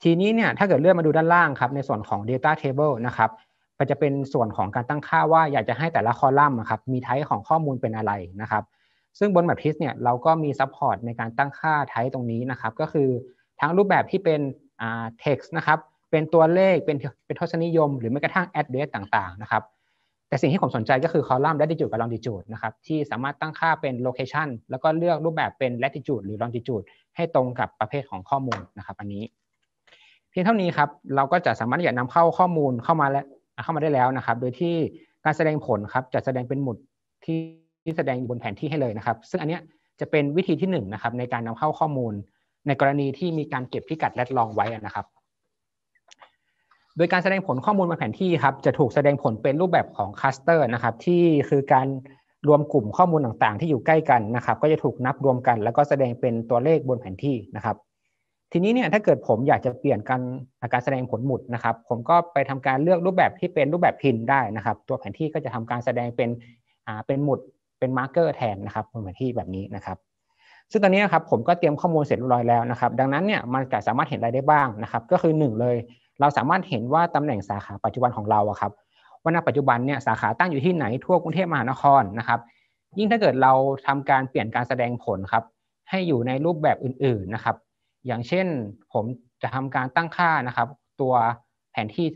ทีนี้เนี่ยถ้าเกิดเลื่อนมาดูด้านล่างครับ ในส่วนของ data table นะครับจะเป็นส่วนของการตั้งค่าว่าอยากจะให้แต่ละคอลัมน์นะครับมีไทป์ของข้อมูลเป็นอะไรนะครับ ซึ่งบนแ a t ทิสเนี่ย เราก็มีซัพพอร์ตในการตั้งค่าไทป์ตรงนี้นะครับ ก็คือทั้งรูปแบบที่เป็นอ่าเท็กซ์นะครับ เป็นตัวเลขเป็นเป็นทศนิยม หรือแม้กระทั่งแอดเดรสต่าง ๆ นะครับ แต่สิ่งที่ผมสนใจก็คือคอลัมน์ latitude กับ longitude นะครับที่สามารถตั้งค่าเป็น location แล้วก็เลือกรูปแบบเป็น latitude หรือ longitude ให้ตรงกับประเภทของข้อมูลนะครับ อันนี้เพียงเท่านี้ครับเราก็จะสามารถอย่กนำเข้าข้อมูลเข้ามาแลเข้ามาได้แล้วนะครับ โดยที่การแสดงผลครับจะแสดงเป็นหมุดที่ที่แสดงอยู่บนแผนที่ให้เลยนะครับ ซึ่งอันนี้จะเป็นวิธีที่1นนะครับในการนำเข้าข้อมูลในกรณีที่มีการเก็บพิกัดและลองไว้นะครับ โดยการแสดงผลข้อมูลบนแผนที่ครับจะถูกแสดงผลเป็นรูปแบบของคลัสเตอร์นะครับ ที่คือการรวมกลุ่มข้อมูลต่างๆที่อยู่ใกล้กันนะครับ ก็จะถูกนับรวมกันแล้วก็แสดงเป็นตัวเลขบนแผนที่นะครับทีนี้เนี่ยถ้าเกิดผมอยากจะเปลี่ยนการาการแสดงผลหมุดนะครับ ผมก็ไปทำการเลือกรูปแบบที่เป็นรูปแบบพินได้นะครับ ตัวแผนที่ก็จะทำการแสดงเป็นอ่าเป็นหมุดเป็นมาร์เกอร์แทนนะครับบนแผนที่แบบนี้นะครับซึ่งตอนนี้นครับผมก็เตรียมข้อมูลเสร็จเรียบร้อยแล้วนะครับ ดังนั้นเนี่ยมันจะสามารถเห็นอะไรได้บ้างนะครับ ก็คือ 1 เลย เราสามารถเห็นว่าตำแหน่งสาขาปัจจุบันของเราครับว่าณปัจจุบันเนี่ยสาขาตั้งอยู่ที่ไหนทั่วกรุงเทพมหานครนะครับ ยิ่งถ้าเกิดเราทำการเปลี่ยนการแสดงผลครับให้อยู่ในรูปแบบอื่น ๆ นะครับอย่างเช่นผมจะทำการตั้งค่านะครับ ตัวแผนที่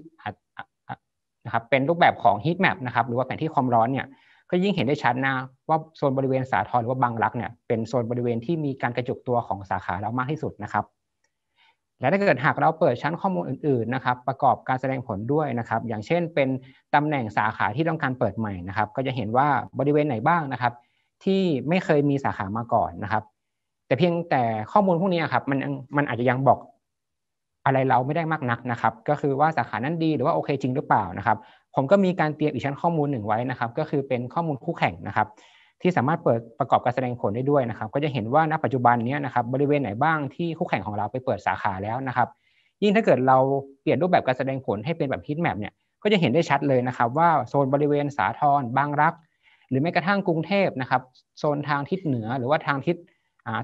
นะครับเป็นรูปแบบของ heat map นะครับหรือว่าแผนที่ความร้อนเนี่ยก็ยิ่งเห็นได้ชัดนะว่า โซนบริเวณสาทรหรือว่าบางรักเนี่ยเป็นโซนบริเวณที่มีการกระจุกตัวของสาขาเรามากที่สุดนะครับ และถ้าเกิดหากเราเปิดชั้นข้อมูลอื่นๆนะครับประกอบการแสดงผลด้วยนะครับ อย่างเช่นเป็นตำแหน่งสาขาที่ต้องการเปิดใหม่นะครับ ก็จะเห็นว่าบริเวณไหนบ้างนะครับ ที่ไม่เคยมีสาขามาก่อนนะครับแต่เพียงแต่ข้อมูลพวกนี้ครับมันมันอาจจะยังบอกอะไรเราไม่ได้มากนักนะครับก็คือว่าสาขานั้นดีหรือว่าโอเคจริงหรือเปล่านะครับ ผมก็มีการเตรียมอีกชั้นข้อมูลหนึ่งไว้นะครับก็คือเป็นข้อมูลคู่แข่งนะครับที่สามารถเปิดประกอบการแสดงผลได้ด้วยนะครับ ก็จะเห็นว่าณปัจจุบันนี้นะครับบริเวณไหนบ้างที่คู่แข่งของเราไปเปิดสาขาแล้วนะครับ ยิ่งถ้าเกิดเราเปลี่ยนรูปแบบการแสดงผลให้เป็นแบบฮิตแมปเนี่ยก็จะเห็นได้ชัดเลยนะครับว่าโซนบริเวณสาทรบางรัก หรือแม้กระทั่งกรุงเทพนะครับโซนทางทิศเหนือหรือว่าทางทิศ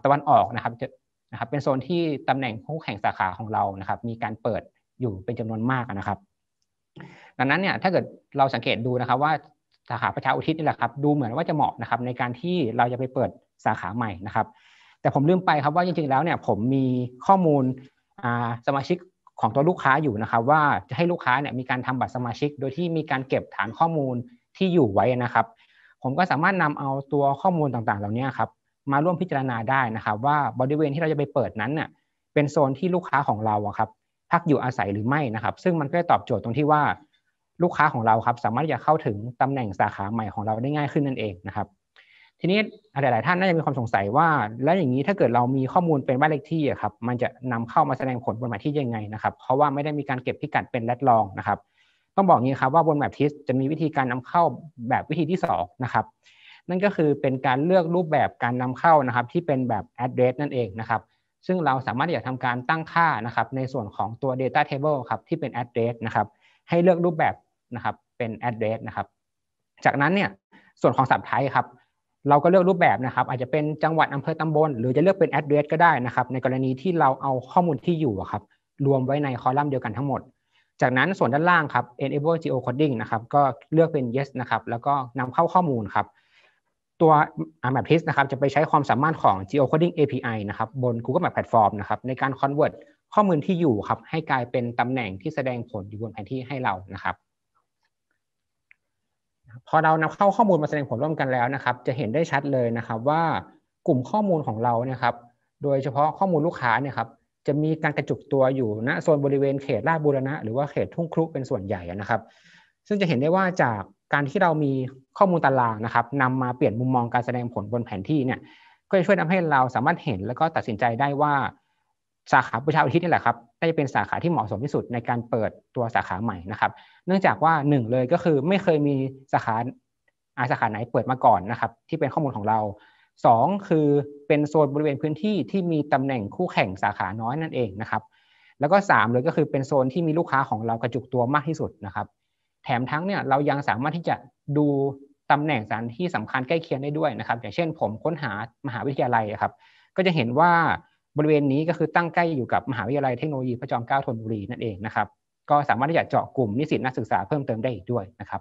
ตะวันออกนะครับนะครับเป็นโซนที่ตำแหน่งคู่แข่งสาขาของเรานะครับ มีการเปิดอยู่เป็นจำนวนมากนะครับ ดังนั้นเนี่ยถ้าเกิดเราสังเกตดูนะครับว่าสาขาประชาอุทิศนี่แหละครับดูเหมือนว่าจะเหมาะนะครับในการที่เราจะไปเปิดสาขาใหม่นะครับ แต่ผมลืมไปครับว่าจริงๆแล้วเนี่ยผมมีข้อมูลสมาชิกของตัวลูกค้าอยู่นะครับ ว่าจะให้ลูกค้าเนี่ยมีการทำบัตรสมาชิกโดยที่มีการเก็บฐานข้อมูลที่อยู่ไว้นะครับ ผมก็สามารถนำเอาตัวข้อมูลต่างๆ เหล่านี้ครับมาร่วมพิจารณาได้นะครับว่าบริเวณที่เราจะไปเปิดนั้นน่ะเป็นโซนที่ลูกค้าของเราครับพักอยู่อาศัยหรือไม่นะครับซึ่งมันก็ตอบโจทย์ตรงที่ว่า ลูกค้าของเราครับสามารถจะเข้าถึงตำแหน่งสาขาใหม่ของเราได้ง่ายขึ้นนั่นเองนะครับ ทีนี้หลาย ๆ ท่านน่าจะมีความสงสัยว่าแล้วอย่างนี้ถ้าเกิดเรามีข้อมูลเป็นบ้านเลขที่ครับมันจะนำเข้ามาแสดงผลบนแมาที่ยังไงนะครับ เพราะว่าไม่ได้มีการเก็บพิกัดเป็นแรดลองนะครับ ต้องบอกงี้ครับว่าบนแมปทิสจะมีวิธีการนำเข้าแบบวิธีที่ 2 นะครับนั่นก็คือเป็นการเลือกรูปแบบการนำเข้านะครับที่เป็นแบบ address นั่นเองนะครับ ซึ่งเราสามารถที่จะทำการตั้งค่านะครับ ในส่วนของตัว data table ครับที่เป็น address นะครับ ให้เลือกรูปแบบนะครับเป็น address นะครับ จากนั้นเนี่ยส่วนของ subtype ครับ เราก็เลือกรูปแบบนะครับ อาจจะเป็นจังหวัดอำเภอตำบล หรือจะเลือกเป็น address ก็ได้นะครับ ในกรณีที่เราเอาข้อมูลที่อยู่ครับรวมไว้ในคอลัมน์เดียวกันทั้งหมด จากนั้นส่วนด้านล่างครับ enable geocoding นะครับก็เลือกเป็น yes นะครับแล้วก็นำเข้าข้อมูลครับตัว Map List นะครับจะไปใช้ความสามารถของ Geocoding API นะครับบน Google Map Platform นะครับในการ convert ข้อมูลที่อยู่ครับให้กลายเป็นตำแหน่งที่แสดงผลอยู่บนแผนที่ให้เรานะครับพอเรานำเข้าข้อมูลมาแสดงผลร่วมกันแล้วนะครับ จะเห็นได้ชัดเลยนะครับว่ากลุ่มข้อมูลของเราเนี่ยครับ โดยเฉพาะข้อมูลลูกค้าเนี่ยครับจะมีการกระจุกตัวอยู่ณโซนบริเวณเขตลาดบุรณะ หรือว่าเขตทุ่งครุเป็นส่วนใหญ่นะครับ ซึ่งจะเห็นได้ว่าจากการที่เรามีข้อมูลตารางนะครับนำมาเปลี่ยนมุมมองการแสดงผลบนแผนที่เนี่ยก็จะช่วยทำให้เราสามารถเห็น แล้วก็ตัดสินใจได้ว่าสาขาประชาอุทิศนี่แหละครับน่าจะเป็นสาขาที่เหมาะสมที่สุดในการเปิดตัวสาขาใหม่นะครับ เนื่องจากว่าหนึ่งเลยก็คือไม่เคยมีสาขาอาสาขาไหนเปิดมาก่อนนะครับที่เป็นข้อมูลของเรา 2 คือเป็นโซนบริเวณพื้นที่ที่มีตำแหน่งคู่แข่งสาขาน้อยนั่นเองนะครับ แล้วก็ 3 เลยก็คือเป็นโซนที่มีลูกค้าของเรากระจุกตัวมากที่สุดนะครับแถมทั้งเนี่ยเรายังสามารถที่จะดูตำแหน่งสถานที่สำคัญใกล้เคียงได้ด้วยนะครับ อย่างเช่นผมค้นหามหาวิทยาลัยครับ ก็จะเห็นว่าบริเวณนี้ก็คือตั้งใกล้อยู่กับมหาวิทยาลัยเทคโนโลยีพระจอมเกล้าธนบุรีนั่นเองนะครับ ก็สามารถที่จะเจาะกลุ่มนิสิตนักศึกษาเพิ่มเติมได้อีกด้วยนะครับ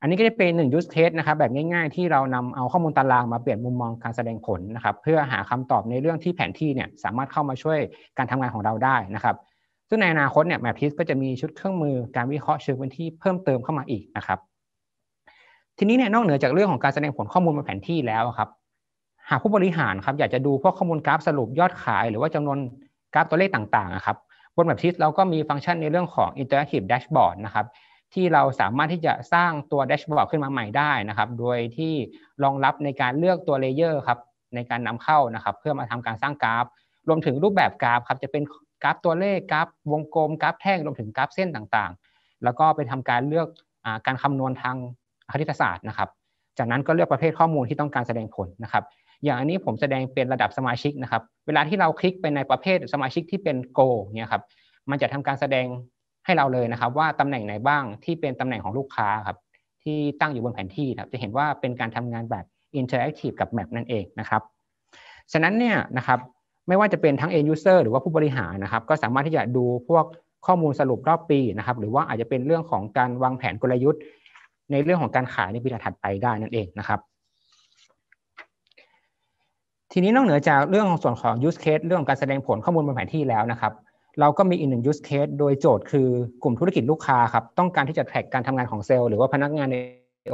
อันนี้ก็จะเป็นหนึ่งยูสเคสนะครับ แบบง่าย ๆ ที่เรานำเอาข้อมูลตารางมาเปลี่ยนมุมมองการแสดงผลนะครับเพื่อหาคำตอบในเรื่องที่แผนที่เนี่ยสามารถเข้ามาช่วยการทำงานของเราได้นะครับึ่งในอนาคตเนี่ยแมททิสก็จะมีชุดเครื่องมือ การวิเคราะห์เชิงพื้นที่เพิ่มเติมเข้ามาอีกนะครับ ทีนี้เนี่ยนอกเหนือจากเรื่องของการแสดงผลข้อมูลบนแผนที่แล้วครับ หากผู้บริหารครับอยากจะดูพวกข้อมูลกราฟสรุปยอดขาย หรือว่าจำนวนกราฟตัวเลขต่างๆครับ บนแมททิสเราก็มีฟังก์ชันในเรื่องของ Interactive Dashboard นะครับ ที่เราสามารถที่จะสร้างตัวแดชบอร์ดขึ้นมาใหม่ได้นะครับ โดยที่รองรับในการเลือกตัวเลเยอร์ครับในการนำเข้านะครับเพื่อมาทำการสร้างกราฟ รวมถึงรูปแบบกราฟครับจะเป็นกราฟตัวเลขกราฟวงกลมกราฟแท่งรวมถึงกราฟเส้นต่างๆ แล้วก็ไปทำการเลือกอการคำนวณทางคณิตศาสตร์นะครับ จากนั้นก็เลือกประเภทข้อมูลที่ต้องการแสดงผลนะครับ อย่างอันนี้ผมแสดงเป็นระดับสมาชิกนะครับ เวลาที่เราคลิกไปในประเภทสมาชิกที่เป็นโกเนี่ยครับมันจะทำการแสดงให้เราเลยนะครับ ว่าตำแหน่งไหนบ้างที่เป็นตำแหน่งของลูกค้าครับที่ตั้งอยู่บนแผนที่ครับจะเห็นว่าเป็นการทำงานแบบ interactive กับ map นั่นเองนะครับฉะนั้นเนี่ยนะครับไม่ว่าจะเป็นทั้ง end user หรือว่าผู้บริหารนะครับก็สามารถที่จะดูพวกข้อมูลสรุปรอบปีนะครับหรือว่าอาจจะเป็นเรื่องของการวางแผนกลยุทธ์ ในเรื่องของการขายในปีถัดไปได้นั่นเองนะครับทีนี้นอกเหนือจากเรื่องของส่วนของ use case เรื่องของการแสดงผลข้อมูลบนแผนที่แล้วนะครับ เราก็มีอีกหนึ่ง use case โดยโจทย์คือกลุ่มธุรกิจลูกค้าครับต้องการที่จะแทร็กการทำงานของเซลล์หรือว่าพนักงานใน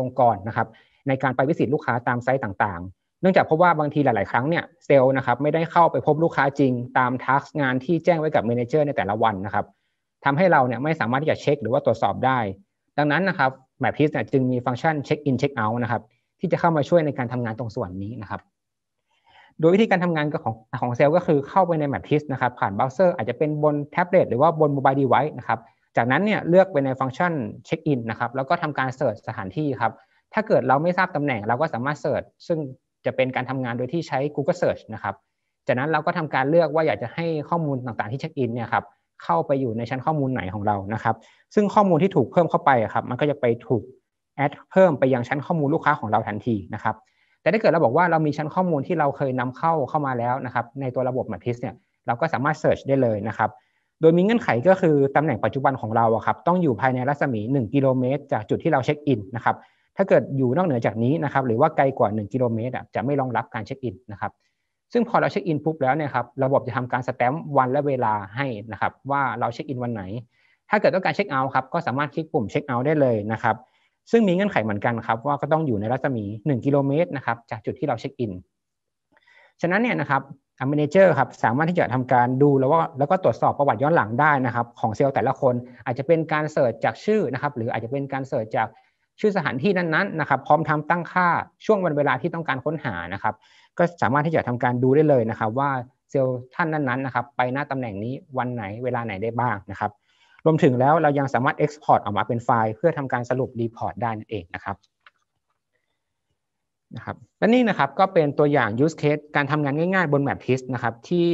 องค์กรนะครับในการไปวิสิตลูกค้าตามไซต์ต่างเนื่องจากพบว่าบางทีหลาย ๆ ครั้งเนี่ยเซลล์นะครับไม่ได้เข้าไปพบลูกค้าจริงตามทักงานที่แจ้งไว้กับเมนเจอร์ในแต่ละวันนะครับทำให้เราเนี่ยไม่สามารถที่จะเช็ค หรือว่าตรวจสอบได้ ดังนั้นนะครับแมพพิสเนี่ยจึงมีฟังก์ชันเช็คอินเช็คเอาท์นะครับที่จะเข้ามาช่วยในการทำงานตรงส่วนนี้นะครับ โดยวิธีการทำงานของของเซลล์ก็คือเข้าไปในแมพพิสนะครับผ่านเบราว์เซอร์อาจจะเป็นบนแท็บเล็ตหรือว่าบนมือถือดีไวท์นะครับจากนั้นเนี่ยเลือกไปในฟังก์ชันเช็คอินนะครับแล้วก็ทำการเสิร์ชสถานที่ครับถ้าเกิดเราไม่ทราบตำแหน่งเราก็สามารถเสิร์ชซึ่งจะเป็นการทำงานโดยที่ใช้ Google Search นะครับ จากนั้นเราก็ทำการเลือกว่าอยากจะให้ข้อมูลต่างๆที่เช็คอินเนี่ยครับเข้าไปอยู่ในชั้นข้อมูลไหนของเรา นะครับ ซึ่งข้อมูลที่ถูกเพิ่มเข้าไปครับมันก็จะไปถูกแอดเพิ่มไปยังชั้นข้อมูลลูกค้าของเราทันทีนะครับแต่ถ้าเกิดเราบอกว่าเรามีชั้นข้อมูลที่เราเคยนำเข้าเข้ามาแล้วนะครับในตัวระบบ m a t r i x เนี่ยเราก็สามารถเ e ิร์ชได้เลยนะครับ โดยมีเงื่อนไขก็คือตำแหน่งปัจจุบันของเราครับต้องอยู่ภายในรัศมี1กิโลเมตรจากจุดที่เราเช็คอินนะครับถ้าเกิดอยู่นอกเหนือจากนี้นะครับหรือว่าไกลกว่า1กิโลเมตรจะไม่รองรับการเช็คอินนะครับซึ่งพอเราเช็คอินปุ๊บแล้วเนี่ยครับระบบจะทำการสแตมป์วันและเวลาให้นะครับว่าเราเช็คอินวันไหนถ้าเกิดต้องการเช็คเอาท์ครับก็สามารถคลิกปุ่มเช็คเอาท์ได้เลยนะครับซึ่งมีเงื่อนไขเหมือนกันครับว่าก็ต้องอยู่ในรัศมี1กิโลเมตรนะครับจากจุดที่เราเช็คอินฉะนั้นเนี่ยนะครับอเมเนเจอร์ครับสามารถที่จะทำการดูแล้วว่าแล้วก็ตรวจสอบประวัติย้อนหลังได้นะครับ ของเซลล์แต่ละคนอาจจะเป็นการเสิร์ชจากชื่อนะครับหรืออาจจะเป็นการเสิร์ชจากชื่อสถานที่นั้นๆ นะครับ พร้อมทำตั้งค่า ช่วงวันเวลาที่ต้องการค้นหา นะครับ ก็สามารถที่จะทำการดูได้เลยนะครับ ว่าเซลล์ท่านนั้นๆ นะครับ ไปหน้าตำแหน่งนี้วันไหนเวลาไหนได้บ้างนะครับ รวมถึงแล้วเรายังสามารถ Export ออกมาเป็นไฟล์ เพื่อทำการสรุปรีพอร์ตได้นั่นเองนะครับ นะครับ และนี่นะครับก็เป็นตัวอย่าง use case การทำงานง่าย ๆ บน m a p พิสนะครับ ที่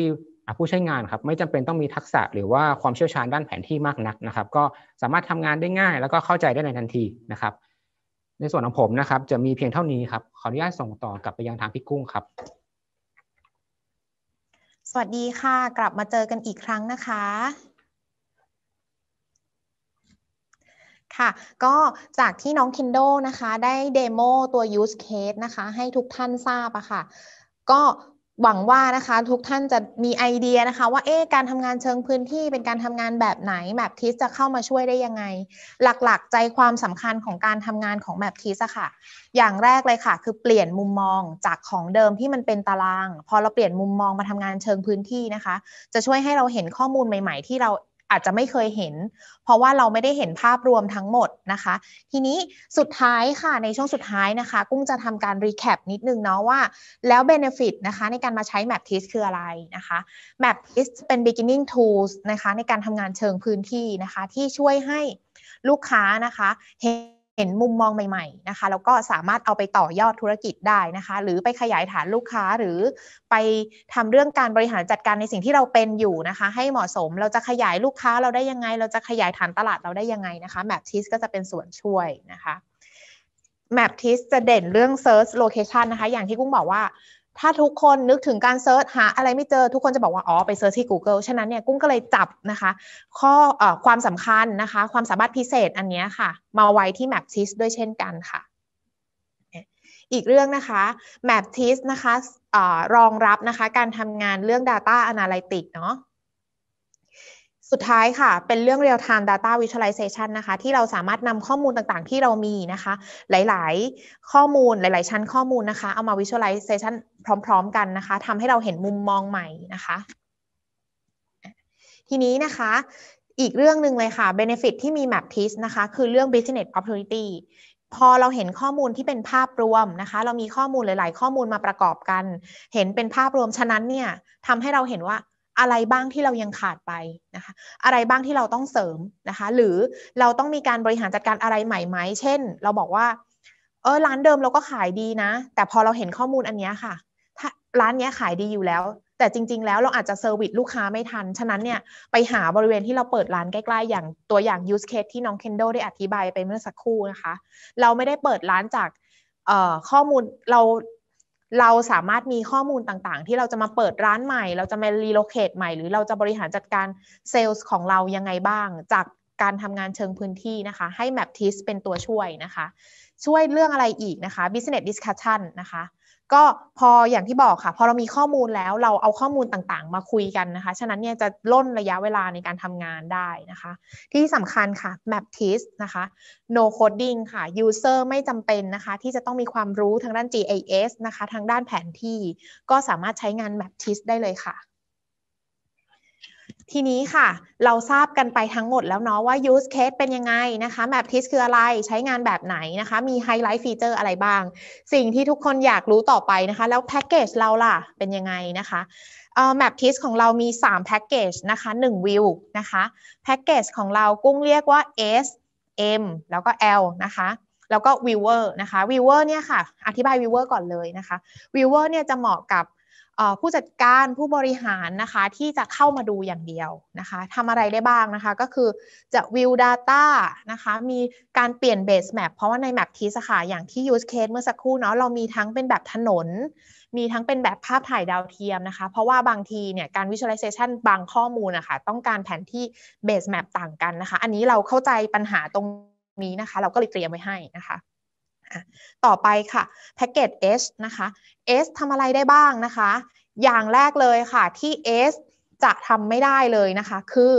ผู้ใช้งานครับไม่จำเป็นต้องมีทักษะหรือว่าความเชี่ยวชาญด้านแผนที่มากนักนะครับ ก็สามารถทำงานได้ง่าย แล้วก็เข้าใจได้ในทันทีนะครับในส่วนของผมนะครับ จะมีเพียงเท่านี้ครับ ขออนุญาตส่งต่อกลับไปยังทางพี่กุ้งครับ สวัสดีค่ะกลับมาเจอกันอีกครั้งนะคะ ค่ะก็จากที่น้อง Kindle นะคะ ได้เดโมตัว use case นะคะ ให้ทุกท่านทราบอะค่ะ ก็หวังว่านะคะทุกท่านจะมีไอเดียนะคะว่าเอ๊การทำงานเชิงพื้นที่เป็นการทำงานแบบไหนแมปทีสจะเข้ามาช่วยได้ยังไง หลักๆ ใจความสำคัญของการทำงานของแมปทีสค่ะ อย่างแรกเลยค่ะ คือเปลี่ยนมุมมองจากของเดิมที่มันเป็นตารางพอเราเปลี่ยนมุมมองมาทำงานเชิงพื้นที่นะคะ จะช่วยให้เราเห็นข้อมูลใหม่ ๆที่เราอาจจะไม่เคยเห็น เพราะว่าเราไม่ได้เห็นภาพรวมทั้งหมดนะคะ ทีนี้สุดท้ายค่ะในช่วงสุดท้ายนะคะ กุ้งจะทำการรีแคปนิดนึงเนาะว่าแล้ว Benefit นะคะ ในการมาใช้ Map t i s คืออะไรนะคะ Map t i s เป็น beginning tools นะคะ ในการทำงานเชิงพื้นที่นะคะ ที่ช่วยให้ลูกค้านะคะเห็นเห็นมุมมองใหม่ๆนะคะแล้วก็สามารถเอาไปต่อยอดธุรกิจได้นะคะหรือไปขยายฐานลูกค้าหรือไปทำเรื่องการบริหารจัดการในสิ่งที่เราเป็นอยู่นะคะให้เหมาะสมเราจะขยายลูกค้าเราได้ยังไง เราจะขยายฐานตลาดเราได้ยังไงนะคะแมปทิสก็จะเป็นส่วนช่วยนะคะแมปทิสจะเด่นเรื่อง Search Location นะคะอย่างที่กุ้งบอกว่าถ้าทุกคนนึกถึงการเซิร์ช หาอะไรไม่เจอ ทุกคนจะบอกว่าอ๋อไปเซิร์ชที่ Google ฉะนั้นเนี่ยกุ้งก็เลยจับนะคะ ข้ออความสำคัญนะคะ ความสามารถพิเศษอันนี้ค่ะ มาไว้ที่ Map t i s ด้วยเช่นกันค่ะ อีกเรื่องนะคะ Map t i s นะคะอรองรับนะคะการทำงานเรื่อง Data Analytics เนาะสุดท้ายค่ะเป็นเรื่อง real time data visualization นะคะ ที่เราสามารถนำข้อมูลต่างๆที่เรามีนะคะหลายๆข้อมูลหลาย ๆชั้นข้อมูลนะคะเอามา visualization พร้อมๆกันนะคะทำให้เราเห็นมุมมองใหม่นะคะ ทีนี้นะคะอีกเรื่องหนึ่งเลยค่ะ benefit ที่มี map t i s นะคะ คือเรื่อง business opportunity พอเราเห็นข้อมูลที่เป็นภาพรวมนะคะ เรามีข้อมูลหลายๆ ข้อมูลมาประกอบกัน เห็นเป็นภาพรวมฉะนั้นเนี่ยทำให้เราเห็นว่าอะไรบ้างที่เรายังขาดไปนะคะอะไรบ้างที่เราต้องเสริมนะคะหรือเราต้องมีการบริหารจัดการอะไรใหม่ไหมเช่น เราบอกว่าเออร้านเดิมเราก็ขายดีนะแต่พอเราเห็นข้อมูลอันนี้ค่ะถ้าร้านนี้ขายดีอยู่แล้ว แต่จริง ๆ แล้วเราอาจจะเซอร์วิสลูกค้าไม่ทันฉะนั้นเนี่ยไปหาบริเวณที่เราเปิดร้านใกล้ๆ อย่างตัวอย่างยูสเคสที่น้องเคนโดได้อธิบายไปเมื่อสักครู่นะคะเราไม่ได้เปิดร้านจากข้อมูลเราเราสามารถมีข้อมูลต่างๆ ที่เราจะมาเปิดร้านใหม่ เราจะมารีโลเคตใหม่ หรือเราจะบริหารจัดการเซลล์ของเรายังไงบ้าง จากการทำงานเชิงพื้นที่นะคะให้ MapTis เป็นตัวช่วยนะคะ ช่วยเรื่องอะไรอีกนะคะ Business Discussion นะคะก็พออย่างที่บอกค่ะ พอเรามีข้อมูลแล้วเราเอาข้อมูลต่างๆ มาคุยกันนะคะ ฉะนั้นเนี่ยจะล่นระยะเวลาในการทำงานได้นะคะ ที่สำคัญค่ะ map test นะคะ no coding ค่ะ user ไม่จำเป็นนะคะ ที่จะต้องมีความรู้ทางด้าน GIS นะคะ ทางด้านแผนที่ก็สามารถใช้งาน map test ได้เลยค่ะทีนี้ค่ะ เราทราบกันไปทั้งหมดแล้วเนาะว่า use case เป็นยังไงนะคะ map t i s คืออะไร ใช้งานแบบไหนนะคะ มีไฮไลท์ฟีเจอร์อะไรบ้าง สิ่งที่ทุกคนอยากรู้ต่อไปนะคะ แล้วแพ็กเกจเราล่ะ เป็นยังไงนะคะเอ่อ map t i s ของเรามี3แพ็กเกจนะคะ1วิวนะคะแพ็กเกจของเรากุ้งเรียกว่า S M แล้วก็ L นะคะ แล้วก็ viewer นะคะ viewer เนี่ยค่ะ อธิบาย viewer ก่อนเลยนะคะ viewer เนี่ยจะเหมาะกับผู้จัดการผู้บริหารนะคะที่จะเข้ามาดูอย่างเดียวนะคะทำอะไรได้บ้างนะคะก็คือจะวิว Data นะคะ มีการเปลี่ยนเบสแมปเพราะว่าใน Map ทีสค่ะอย่างที่ Use Case เมื่อสักครู่เนาะ เรามีทั้งเป็นแบบถนน มีทั้งเป็นแบบภาพถ่ายดาวเทียมนะคะ เพราะว่าบางทีเนี่ย การ Visualization บางข้อมูลนะคะ ต้องการแผนที่เบสแมปต่างกันนะคะ อันนี้เราเข้าใจปัญหาตรงนี้นะคะ เราก็เลยเตรียมไว้ให้นะคะต่อไปค่ะแพ็กเกจ S นะคะ S ทำอะไรได้บ้างนะคะ อย่างแรกเลยค่ะที่ S จะทำไม่ได้เลยนะคะ คือ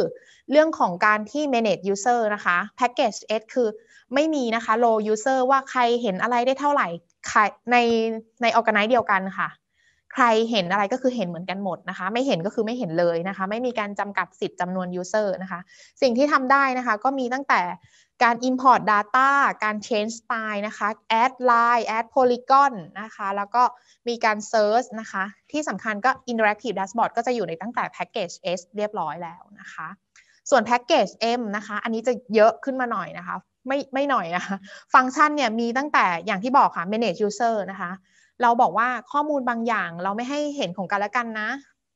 เรื่องของการที่ manage user นะคะแพ็กเกจ S คือไม่มีนะคะ low user ว่าใครเห็นอะไรได้เท่าไหร่ในใน organize เดียวกันค่ะใครเห็นอะไรก็คือเห็นเหมือนกันหมดนะคะ ไม่เห็นก็คือไม่เห็นเลยนะคะ ไม่มีการจำกัดสิทธิ์จำนวนยูเซอร์นะคะ สิ่งที่ทำได้นะคะ ก็มีตั้งแต่การ import data การ change style นะคะ add line add polygon นะคะแล้วก็มีการ search นะคะ ที่สำคัญก็ interactive dashboard ก็จะอยู่ในตั้งแต่ package S เรียบร้อยแล้วนะคะ ส่วน package M นะคะ อันนี้จะเยอะขึ้นมาหน่อยนะคะ ไม่ไม่หน่อยนะคะ ฟังก์ชันเนี่ยมีตั้งแต่อย่างที่บอกค่ะ manage user นะคะเราบอกว่าข้อมูลบางอย่างเราไม่ให้เห็นของกันและกันนะ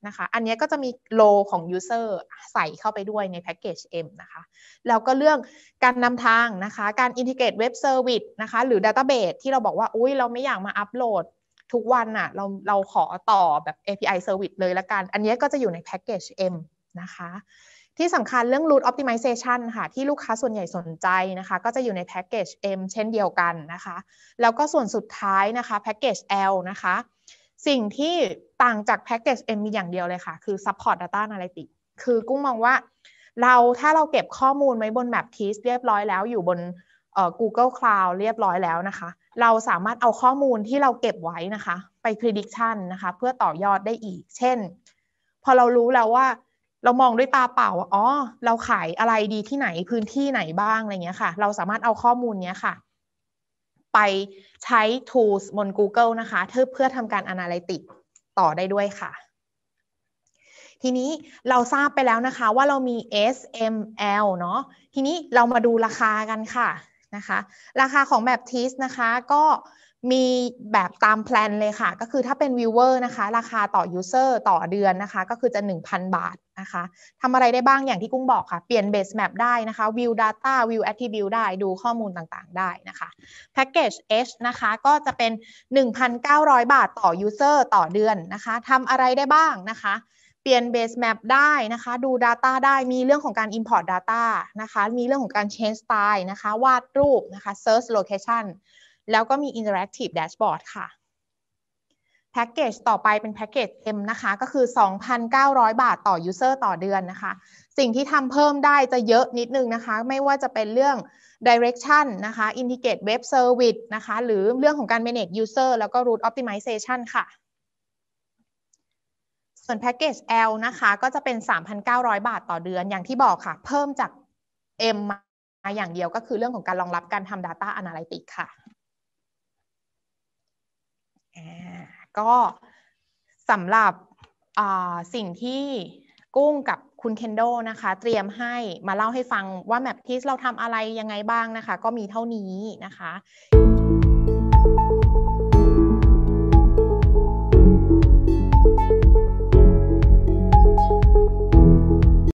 นะคะ อันนี้ก็จะมีโลของ User ใส่เข้าไปด้วยในแพ็กเกจ M นะคะ แล้วก็เรื่องการนำทางนะคะ การอินทิเกรตเว็บเซอร์วิสนะคะ หรือดัตเตอรเบสที่เราบอกว่าอุ้ยเราไม่อยากมาอัปโหลดทุกวันอะ่ะเราเราขอต่อแบบ API service เลยละกัน อันนี้ก็จะอยู่ในแพ็กเกจ M นะคะที่สำคัญเรื่อง root optimization ค่ะที่ลูกค้าส่วนใหญ่สนใจนะคะ ก็จะอยู่ในแพ็กเกจ M เช่นเดียวกันนะคะแล้วก็ส่วนสุดท้ายนะคะแพ็กเกจ L นะคะ สิ่งที่ต่างจากแพ็กเกจ M มีอย่างเดียวเลยค่ะ คือ support data analytics คือกุ้งมองว่าเราถ้าเราเก็บข้อมูลไว้บน Map t e s เรียบร้อยแล้วอยู่บน Google Cloud เรียบร้อยแล้วนะคะเราสามารถเอาข้อมูลที่เราเก็บไว้นะคะไป prediction นะคะเพื่อต่อยอดได้อีก เช่น พอเรารู้แล้วว่าเรามองด้วยตาเปล่า อ๋อ เราขายอะไรดีที่ไหนพื้นที่ไหนบ้างอะไรเงี้ยค่ะ เราสามารถเอาข้อมูลเนี้ยค่ะ ไปใช้ tools บน Google นะคะ เพื่อเพื่อทำการ a n a l y t i c ต่อได้ด้วยค่ะ ทีนี้เราทราบไปแล้วนะคะว่าเรามี S M L เนาะ ทีนี้เรามาดูราคากันค่ะนะคะ ราคาของแบบทีสนะคะก็มีแบบตามแพลนเลยค่ะ ก็คือถ้าเป็นวิวเวอร์นะคะ ราคาต่อยูเซอร์ต่อเดือนนะคะก็คือจะ 1,000 บาทนะคะทำอะไรได้บ้างอย่างที่กุ้งบอกค่ะเปลี่ยนเบสแมปได้นะคะวิว Data View Attribute ได้ดูข้อมูลต่างๆได้นะคะแพ็กเกจ H นะคะก็จะเป็น 1,900 บาทต่อยูเซอร์ต่อเดือนนะคะทำอะไรได้บ้างนะคะ เปลี่ยน base map ได้นะคะ ดู Data ได้มีเรื่องของการ import data นะคะมีเรื่องของการ change style นะคะวาดรูปนะคะ search location แล้วก็มี Interactive Dashboard ค่ะแพ็กเกจต่อไปเป็นแพ็กเกจ M นะคะก็คือ 2,900 บาทต่อ User ต่อเดือนนะคะ สิ่งที่ทำเพิ่มได้จะเยอะนิดนึงนะคะ ไม่ว่าจะเป็นเรื่อง Direction นะคะ Integrate Web Service นะคะ หรือเรื่องของการ Manage User แล้วก็ r o o t Optimization ค่ะ ส่วนแพ็กเกจ L นะคะก็จะเป็น 3,900 บาทต่อเดือนอย่างที่บอกค่ะ เพิ่มจาก M มาอย่างเดียวก็คือเรื่องของการรองรับการทำ Data Analytics ค่ะก็สำหรับสิ่งที่กุ้งกับคุณเคนโดนะคะ เตรียมให้มาเล่าให้ฟังว่าแมปทิสเราทำอะไรยังไงบ้างนะคะ ก็มีเท่านี้นะคะ